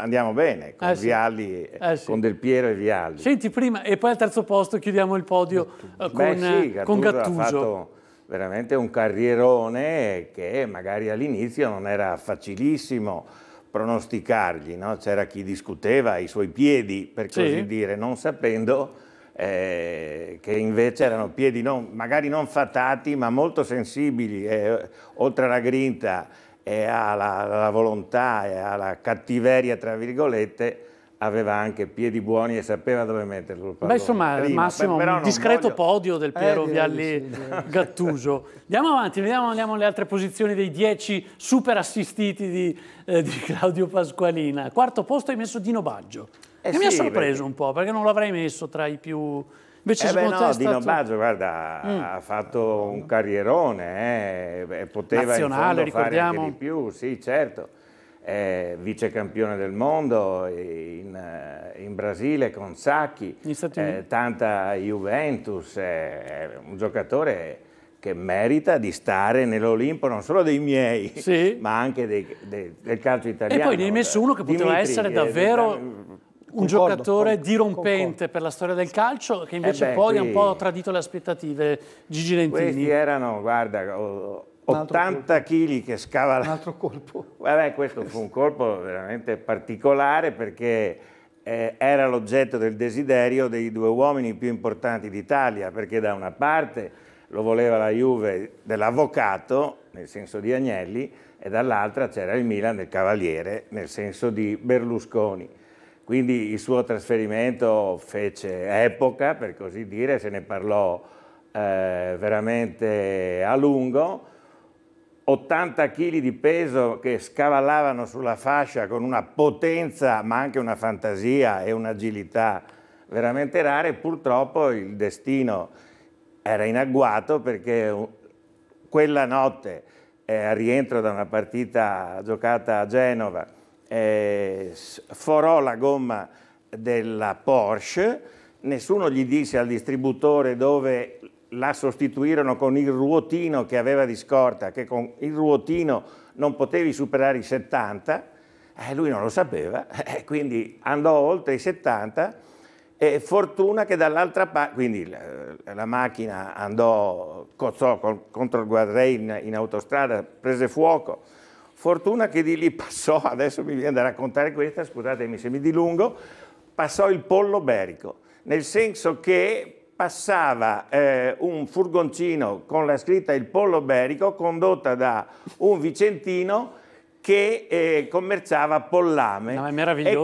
andiamo bene con eh sì. Vialli, eh sì. con Del Piero e Vialli. Senti, prima, e poi al terzo posto chiudiamo il podio Beh, eh, con, sì, Gattuso. Con Gattuso veramente un carrierone che magari all'inizio non era facilissimo pronosticargli, no? c'era chi discuteva i suoi piedi, per così sì. dire, non sapendo eh, che invece erano piedi non, magari non fatati ma molto sensibili, eh, oltre alla grinta e alla, alla volontà e alla cattiveria, tra virgolette, aveva anche piedi buoni e sapeva dove mettere sul pallone. Beh, insomma, Prima, Massimo, per, un discreto voglio... podio del Piero eh, Vialli Gattuso. Andiamo avanti, vediamo andiamo le altre posizioni dei dieci super assistiti di, eh, di Claudio Pasqualina. Quarto posto hai messo Dino Baggio. Eh sì, mi ha sorpreso perché... un po', perché non l'avrei messo tra i più... Invece eh beh, no, Dino Baggio, guarda, mm. ha fatto un carrierone, eh, poteva Nazionale, fare anche di più, sì, certo è vice del mondo in, eh, in Brasile con Sacchi, eh, tanta Juventus, è un giocatore che merita di stare nell'Olimpo non solo dei miei, sì. *laughs* ma anche dei, dei, del calcio italiano. E poi ne hai messo uno che poteva Dimitri, essere eh, davvero... Eh, un concordo, giocatore concordo, dirompente concordo. per la storia del calcio che invece eh beh, poi qui, ha un po' tradito le aspettative Gigi Lentini. Questi erano, guarda, 80 kg che scava... Un altro colpo. *laughs* Vabbè, questo fu un colpo veramente particolare perché eh, era l'oggetto del desiderio dei due uomini più importanti d'Italia, perché da una parte lo voleva la Juve dell'avvocato, nel senso di Agnelli, e dall'altra c'era il Milan del Cavaliere, nel senso di Berlusconi. Quindi il suo trasferimento fece epoca, per così dire, se ne parlò eh, veramente a lungo 80 kg di peso che scavallavano sulla fascia con una potenza ma anche una fantasia e un'agilità veramente rare, purtroppo il destino era in agguato perché quella notte eh, al rientro da una partita giocata a Genova eh, forò la gomma della Porsche, nessuno gli disse al distributore dove la sostituirono con il ruotino che aveva di scorta, che con il ruotino non potevi superare i 70, eh, lui non lo sapeva, *laughs* eh, quindi andò oltre i 70 e fortuna che dall'altra parte, quindi la, la, macchina andò, cozzò con, contro il guardrail in, in, autostrada, prese fuoco, fortuna che di lì *laughs* passò, adesso mi viene da raccontare questa, scusatemi se mi dilungo, passò il pollo berico, nel senso che passava eh, un furgoncino con la scritta Il Pollo Berico condotta da un vicentino che eh, commerciava pollame no, e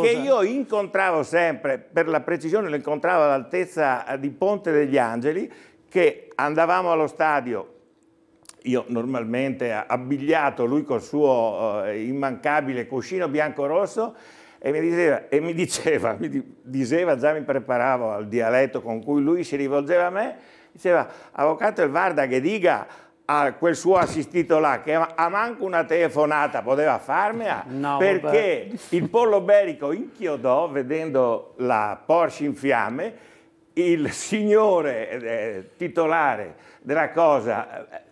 che io incontravo sempre, per la precisione lo incontravo all'altezza di Ponte degli Angeli, che andavamo allo stadio, io normalmente abbigliato, lui col suo eh, immancabile cuscino bianco-rosso, e mi diceva, e mi diceva, mi diceva, già mi preparavo al dialetto con cui lui si rivolgeva a me, diceva, avvocato il Varda che dica a quel suo assistito là che a manco una telefonata poteva farmela no, perché vabbè. il pollo berico inchiodò vedendo la Porsche in fiamme il signore eh, titolare della cosa eh,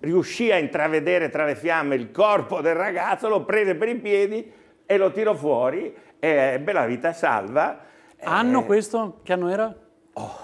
riuscì a intravedere tra le fiamme il corpo del ragazzo lo prese per i piedi e lo tiro fuori e ebbe la vita salva. Anno eh, questo? Che anno era? Oh,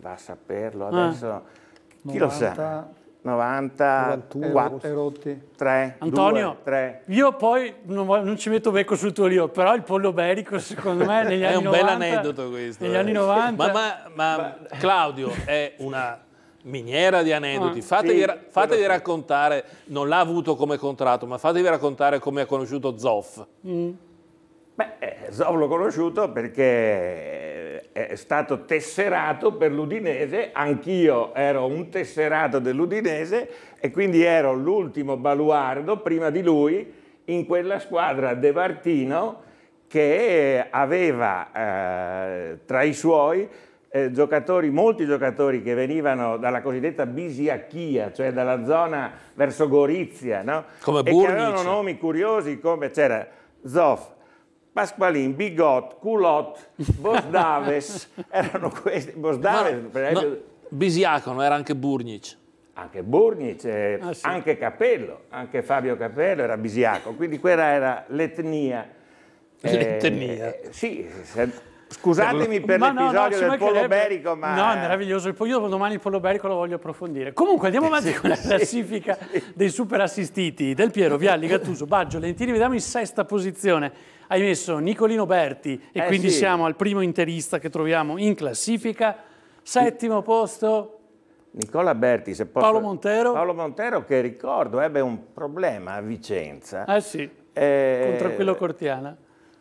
va a saperlo eh. adesso. Eh. Chi 90, lo sa? 90, 91, 3, Antonio, 2, io poi non, non, ci metto becco sul tuo lio, però il pollo berico secondo me *laughs* negli anni 90... È un 90, bel aneddoto questo. Negli eh. anni 90... Ma, ma, ma Claudio è una miniera di aneddoti. Ah, fatevi, sì, ra fatevi però... raccontare, non l'ha avuto come contratto, ma fatevi raccontare come ha conosciuto Zoff. Mm. Beh, eh, Zoff l'ho conosciuto perché eh, è stato tesserato per l'Udinese, anch'io ero un tesserato dell'Udinese e quindi ero l'ultimo baluardo prima di lui in quella squadra De Martino che aveva eh, tra i suoi eh, giocatori, molti giocatori che venivano dalla cosiddetta Bisiachia, cioè dalla zona verso Gorizia, no? come e Burnic. che avevano nomi curiosi come c'era Zoff, Pasqualin, Bigot, Culot, *laughs* Bosdaves, erano questi, Bosdaves Ma, per esempio... No, Bisiacono era anche Burnic anche Burnic, ah, sì. anche Capello, anche Fabio Capello era bisiaco, quindi quella era l'etnia. L'etnia. Eh, sì, Scusatemi per ma l'episodio no, no, del polo berico, ma... No, è meraviglioso. Io domani il polo berico lo voglio approfondire. Comunque andiamo eh, avanti sì, con la classifica sì. dei super assistiti. Del Piero, Vialli, Gattuso, Baggio, Lentini. Vediamo in sesta posizione. Hai messo Nicolino Berti e eh, quindi sì. siamo al primo interista che troviamo in classifica. Settimo posto... Nicola Berti, se posso... Paolo Montero. Paolo Montero che ricordo ebbe un problema a Vicenza. Ah sì, eh, contro quello Cortiana.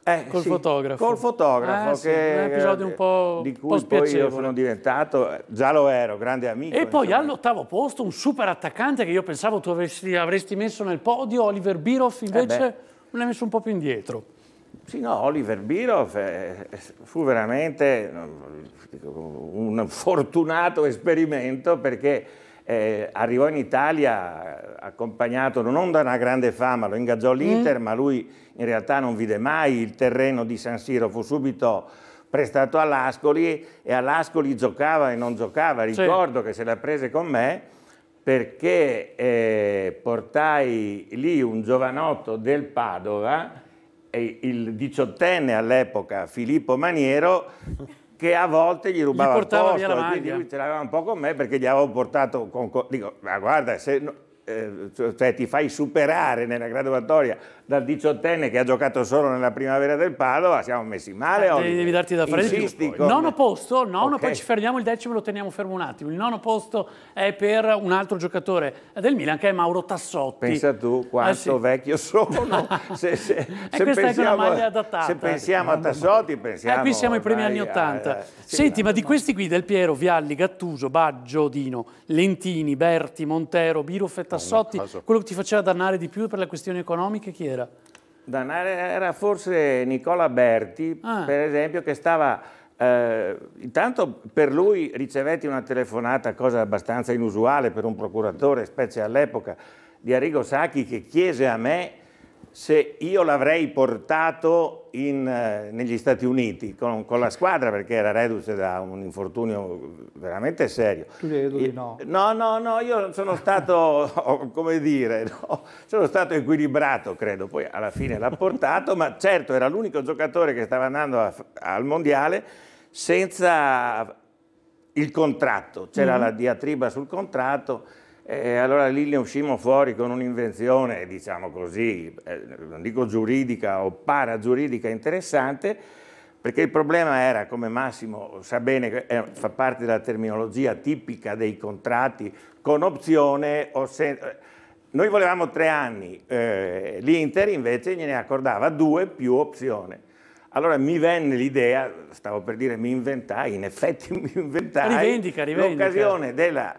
Eh, col sì, fotografo. Col fotografo. Eh, sì, un episodio eh, un po' Di cui po poi io sono diventato, eh, già lo ero, grande amico. E poi all'ottavo posto un super attaccante che io pensavo tu avresti, avresti messo nel podio, Oliver Biroff, eh invece eh me l'hai messo un po' più indietro. Sì, no, Oliver Biroff fu veramente un fortunato esperimento perché eh, arrivò in Italia accompagnato non da una grande fama, lo ingaggiò mm. l'Inter, mm. ma lui in realtà non vide mai il terreno di San Siro, fu subito prestato all'Ascoli e all'Ascoli giocava e non giocava. Ricordo sì. che se la prese con me perché eh, portai lì un giovanotto del Padova, il diciottenne all'epoca Filippo Maniero, che a volte gli rubava gli portava posto, via la maglia. ce l'aveva un po' con me perché gli avevo portato con... dico, ma guarda, se, eh, cioè, ti fai superare nella graduatoria dal diciottenne che ha giocato solo nella primavera del Padova, siamo messi male. Eh, oggi. devi, darti da fare Insisti di Nono posto, nono, okay. poi ci fermiamo il decimo e lo teniamo fermo un attimo. Il nono posto è per un altro giocatore del Milan che è Mauro Tassotti. Pensa tu eh, quanto ah, sì. vecchio sono. *laughs* se, se, e questa è una maglia adattata. Se pensiamo a Tassotti, pensiamo... Eh, qui siamo ai primi anni Ottanta. Eh, sì, Senti, ma di questi qui, Del Piero, Vialli, Gattuso, Baggio, Dino, Lentini, Berti, Montero, Biruff e Tassotti, quello che ti faceva dannare di più per le questioni economiche chi era? era? Era forse Nicola Berti, ah. per esempio, che stava... Eh, intanto per lui ricevetti una telefonata, cosa abbastanza inusuale per un procuratore, specie all'epoca, di Arrigo Sacchi che chiese a me se io l'avrei portato in, eh, negli Stati Uniti con, con, la squadra perché era reduce da un infortunio veramente serio. Tu credo di no. No, no, no, io sono stato, *laughs* oh, come dire, no, sono stato equilibrato credo, poi alla fine l'ha portato, ma certo era l'unico giocatore che stava andando a, al Mondiale senza il contratto, c'era mm la diatriba sul contratto, e allora lì ne uscimmo fuori con un'invenzione, diciamo così, eh, non dico giuridica o paragiuridica interessante, perché il problema era, come Massimo sa bene, eh, fa parte della terminologia tipica dei contratti con opzione o senza... Eh, noi volevamo tre anni, eh, l'Inter invece gliene accordava due più opzione. Allora mi venne l'idea, stavo per dire mi inventai, in effetti *laughs* mi inventai l'occasione della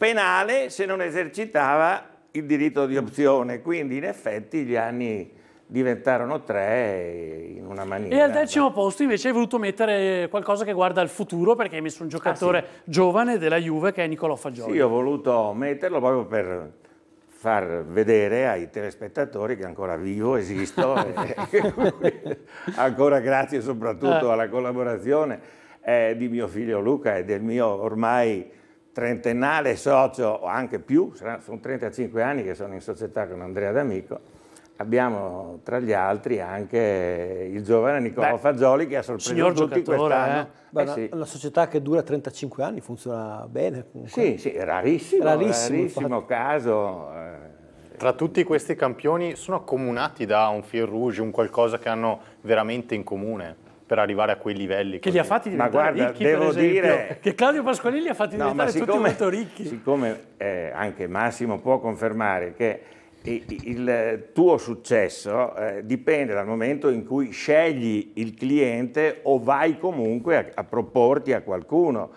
penale se non esercitava il diritto di opzione, quindi in effetti gli anni diventarono tre in una maniera. E al decimo posto invece hai voluto mettere qualcosa che guarda al futuro perché hai messo un giocatore ah, sì. giovane della Juve che è Nicolò Fagioli. Sì, ho voluto metterlo proprio per far vedere ai telespettatori che ancora vivo, esisto, *laughs* *laughs* ancora grazie soprattutto eh. alla collaborazione eh, di mio figlio Luca e del mio ormai trentennale socio, o anche più, sono 35 anni che sono in società con Andrea D'Amico, abbiamo tra gli altri anche il giovane Nicola Beh, Fagioli che ha sorpreso tutti quest'anno. Eh? eh Beh, eh sì. una, società che dura 35 anni, funziona bene. Comunque. Sì, sì, rarissimo, rarissimo, rarissimo caso. Eh. Tra tutti questi campioni sono accomunati da un fil rouge, un qualcosa che hanno veramente in comune? per arrivare a quei livelli. Che così. li ha fatti diventare ma guarda, ricchi, devo dire... Che Claudio Pasqualini li ha fatti diventare siccome, tutti molto ricchi. Siccome eh, anche Massimo può confermare che il tuo successo eh, dipende dal momento in cui scegli il cliente o vai comunque a, a proporti a qualcuno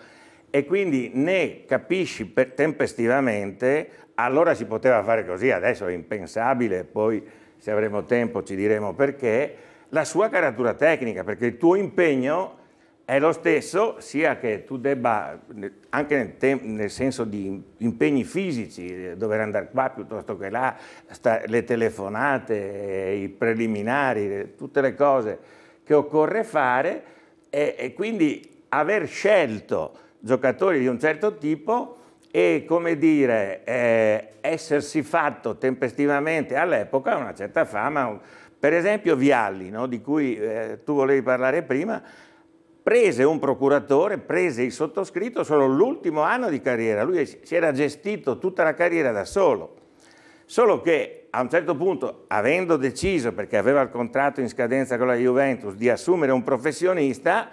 e quindi ne capisci tempestivamente, allora si poteva fare così, adesso è impensabile, poi se avremo tempo ci diremo perché, la sua caratura tecnica, perché il tuo impegno è lo stesso sia che tu debba, anche nel, te, nel senso di impegni fisici, eh, dover andare qua piuttosto che là, sta, le telefonate, eh, i preliminari, eh, tutte le cose che occorre fare e, e quindi aver scelto giocatori di un certo tipo e come dire eh, essersi fatto tempestivamente all'epoca una certa fama, per esempio Vialli, no, di cui eh, tu volevi parlare prima, prese un procuratore, prese il sottoscritto solo l'ultimo anno di carriera, lui si era gestito tutta la carriera da solo, solo che a un certo punto, avendo deciso, perché aveva il contratto in scadenza con la Juventus, di assumere un professionista,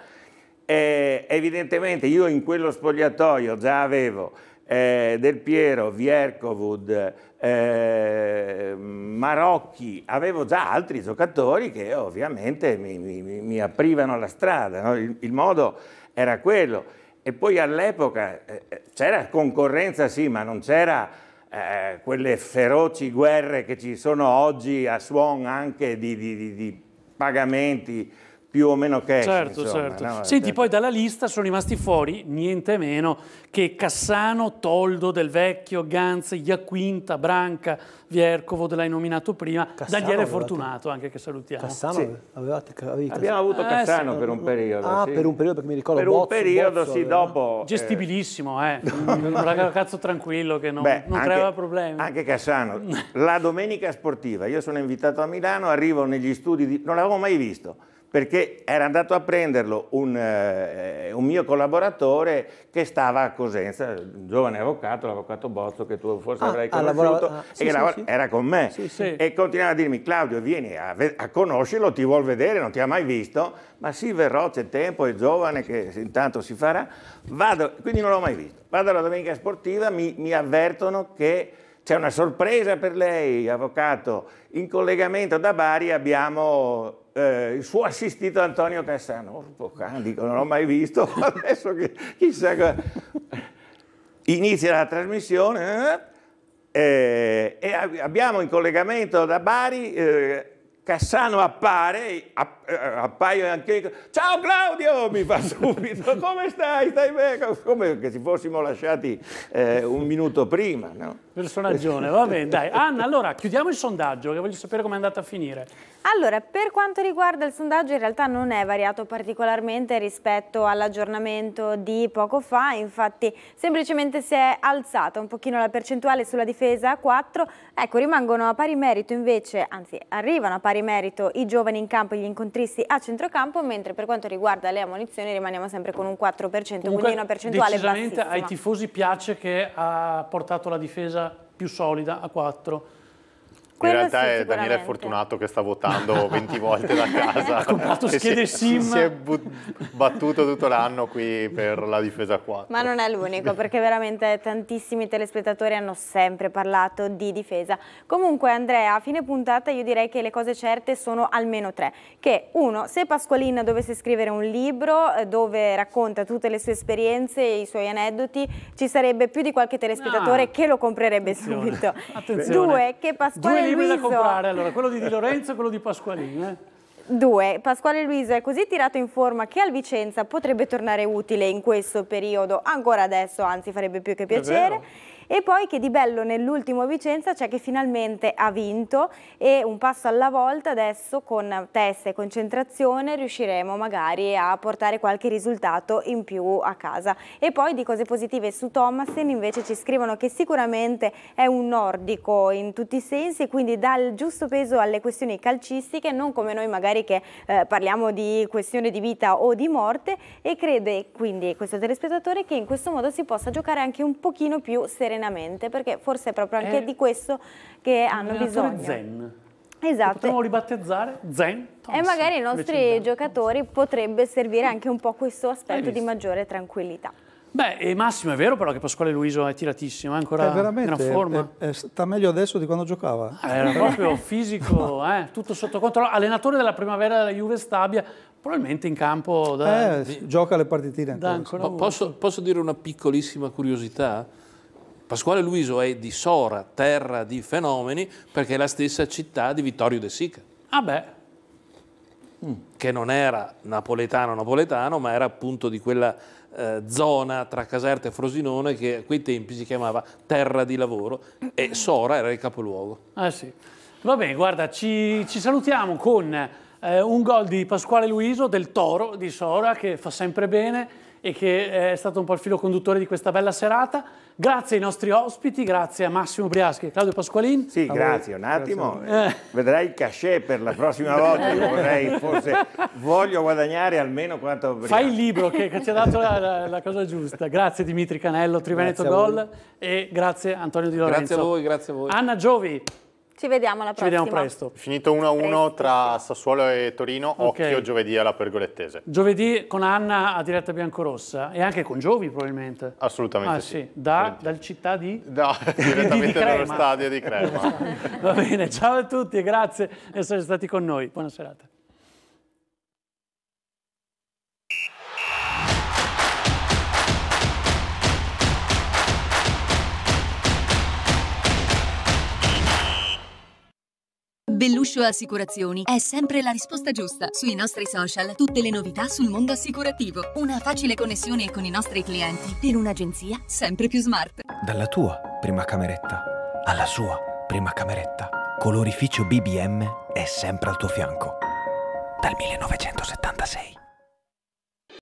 eh, evidentemente io in quello spogliatoio già avevo eh, Del Piero, Vierkovud, eh, Marocchi, avevo già altri giocatori che ovviamente mi, mi, mi aprivano la strada, no? il, il, modo era quello. E poi all'epoca eh, eh, c'era concorrenza sì, ma non c'era eh, quelle feroci guerre che ci sono oggi a suon anche di, di, di, di pagamenti più o meno cash. Certo, insomma, certo. No? Senti, certo. poi dalla lista sono rimasti fuori niente meno che Cassano, Toldo, Del Vecchio, Ganz, Iacquinta, Branca, Viercovo, te l'hai nominato prima, Cassano Daniele Fortunato anche che salutiamo. Cassano, sì. avevate, avevi Abbiamo avuto eh, Cassano eh, sì. per un periodo. Ah, sì. per un periodo perché mi ricordo Per un Bozzo, periodo, Bozzo, sì, aveva. dopo. Eh. Gestibilissimo, eh. *laughs* un ragazzo tranquillo che non, Beh, non anche, creava problemi. Anche Cassano. *laughs* La domenica sportiva, io sono invitato a Milano, arrivo negli studi, di... non l'avevo mai visto perché era andato a prenderlo un, eh, un mio collaboratore che stava a Cosenza, un giovane avvocato, l'avvocato Bozzo che tu forse ah, avrai conosciuto, ah, sì, e che sì, era con me e continuava a dirmi Claudio vieni a, a, conoscerlo, ti vuol vedere, non ti ha mai visto, ma sì verrò, c'è tempo, è giovane che intanto si farà, vado, quindi non l'ho mai visto, vado alla domenica sportiva, mi, mi avvertono che c'è una sorpresa per lei, avvocato. In collegamento da Bari abbiamo eh, il suo assistito Antonio Cassanorpo, oh, dico, non l'ho mai visto, *laughs* adesso che, chissà cosa. Inizia la trasmissione eh, eh e abbiamo in collegamento da Bari eh, Cassano appare, app eh, eh, appaio anche ciao Claudio, mi fa *laughs* subito, come stai, stai bene? Come se fossimo lasciati eh, un minuto prima, no? Personaggione, va bene, dai. Anna, allora chiudiamo il sondaggio, che voglio sapere come è andata a finire. Allora, per quanto riguarda il sondaggio in realtà non è variato particolarmente rispetto all'aggiornamento di poco fa, infatti semplicemente si è alzata un pochino la percentuale sulla difesa a 4, ecco rimangono a pari merito invece, anzi arrivano a pari merito i giovani in campo e gli incontristi a centrocampo, mentre per quanto riguarda le ammunizioni rimaniamo sempre con un 4%, Comunque, quindi una percentuale decisamente bassissima. ai tifosi piace che ha portato la difesa più solida a 4 quello in realtà sì, è Daniele è fortunato che sta votando 20 *laughs* volte da casa. Ha comprato schede si, SIM. Si è battuto tutto l'anno qui per la difesa 4. Ma non è l'unico, *laughs* perché veramente tantissimi telespettatori hanno sempre parlato di difesa. Comunque Andrea, a fine puntata io direi che le cose certe sono almeno tre. Che uno, se Pasqualina dovesse scrivere un libro eh, dove racconta tutte le sue esperienze e i suoi aneddoti, ci sarebbe più di qualche telespettatore ah, che lo comprerebbe attenzione. subito. Attenzione. Due, che Pasqualina libri Luiso. da comprare, allora, quello di Di Lorenzo e quello di Pasqualin. Eh? Due, Pasquale Luiso è così tirato in forma che al Vicenza potrebbe tornare utile in questo periodo, ancora adesso, anzi farebbe più che piacere e poi che di bello nell'ultimo Vicenza c'è che finalmente ha vinto e un passo alla volta adesso con testa e concentrazione riusciremo magari a portare qualche risultato in più a casa. E poi di cose positive su Thomasen invece ci scrivono che sicuramente è un nordico in tutti i sensi e quindi dà il giusto peso alle questioni calcistiche, non come noi magari che eh, parliamo di questione di vita o di morte e crede quindi questo telespettatore che in questo modo si possa giocare anche un pochino più serenamente serenamente, perché forse è proprio anche è eh. di questo che hanno bisogno. Zen. Esatto. Potremmo ribattezzare Zen Thompson. E magari ai nostri giocatori Thompson. potrebbe servire anche un po' questo aspetto di maggiore tranquillità. Beh, Massimo è vero però che Pasquale Luiso è tiratissimo, è ancora è veramente, in forma. È, è, sta meglio adesso di quando giocava. Ah, era proprio fisico, *laughs* eh, tutto sotto controllo. Allenatore della primavera della Juve Stabia, probabilmente in campo... Da, eh, di, gioca le partitine. Ancora. ancora posso, posso dire una piccolissima curiosità? Pasquale Luiso è di Sora, terra di fenomeni, perché è la stessa città di Vittorio De Sica. Ah beh. Mm. Che non era napoletano-napoletano, ma era appunto di quella eh, zona tra Caserta e Frosinone che a quei tempi si chiamava terra di lavoro e Sora era il capoluogo. Ah sì. Va bene, guarda, ci, ci salutiamo con eh, un gol di Pasquale Luiso del Toro di Sora che fa sempre bene e che eh, è stato un po' il filo conduttore di questa bella serata. Grazie ai nostri ospiti, grazie a Massimo Briaschi e Claudio Pasqualin. Sì, grazie, un attimo. Grazie. Eh. Vedrai il cachet per la prossima volta, io vorrei, forse, voglio guadagnare almeno quanto... Briaschi. Fai il libro che, che ci ha dato la, la, la, cosa giusta. Grazie Dimitri Canello, Triveneto Gol e grazie Antonio Di Lorenzo. Grazie a voi, grazie a voi. Anna Giovi. Ci vediamo alla prossima. Ci vediamo presto. Finito 1-1 tra Sassuolo e Torino, okay. occhio giovedì alla Pergolettese. Giovedì con Anna a diretta biancorossa e anche con Giovi probabilmente. Assolutamente ah, sì. sì. Da, dal città di? No, *laughs* direttamente di dallo stadio di Crema. *laughs* Va bene, ciao a tutti e grazie di essere stati con noi. Buona serata. Belluscio Assicurazioni è sempre la risposta giusta. Sui nostri social tutte le novità sul mondo assicurativo. Una facile connessione con i nostri clienti per un'agenzia sempre più smart. Dalla tua prima cameretta alla sua prima cameretta. Colorificio BBM è sempre al tuo fianco. Dal 1976.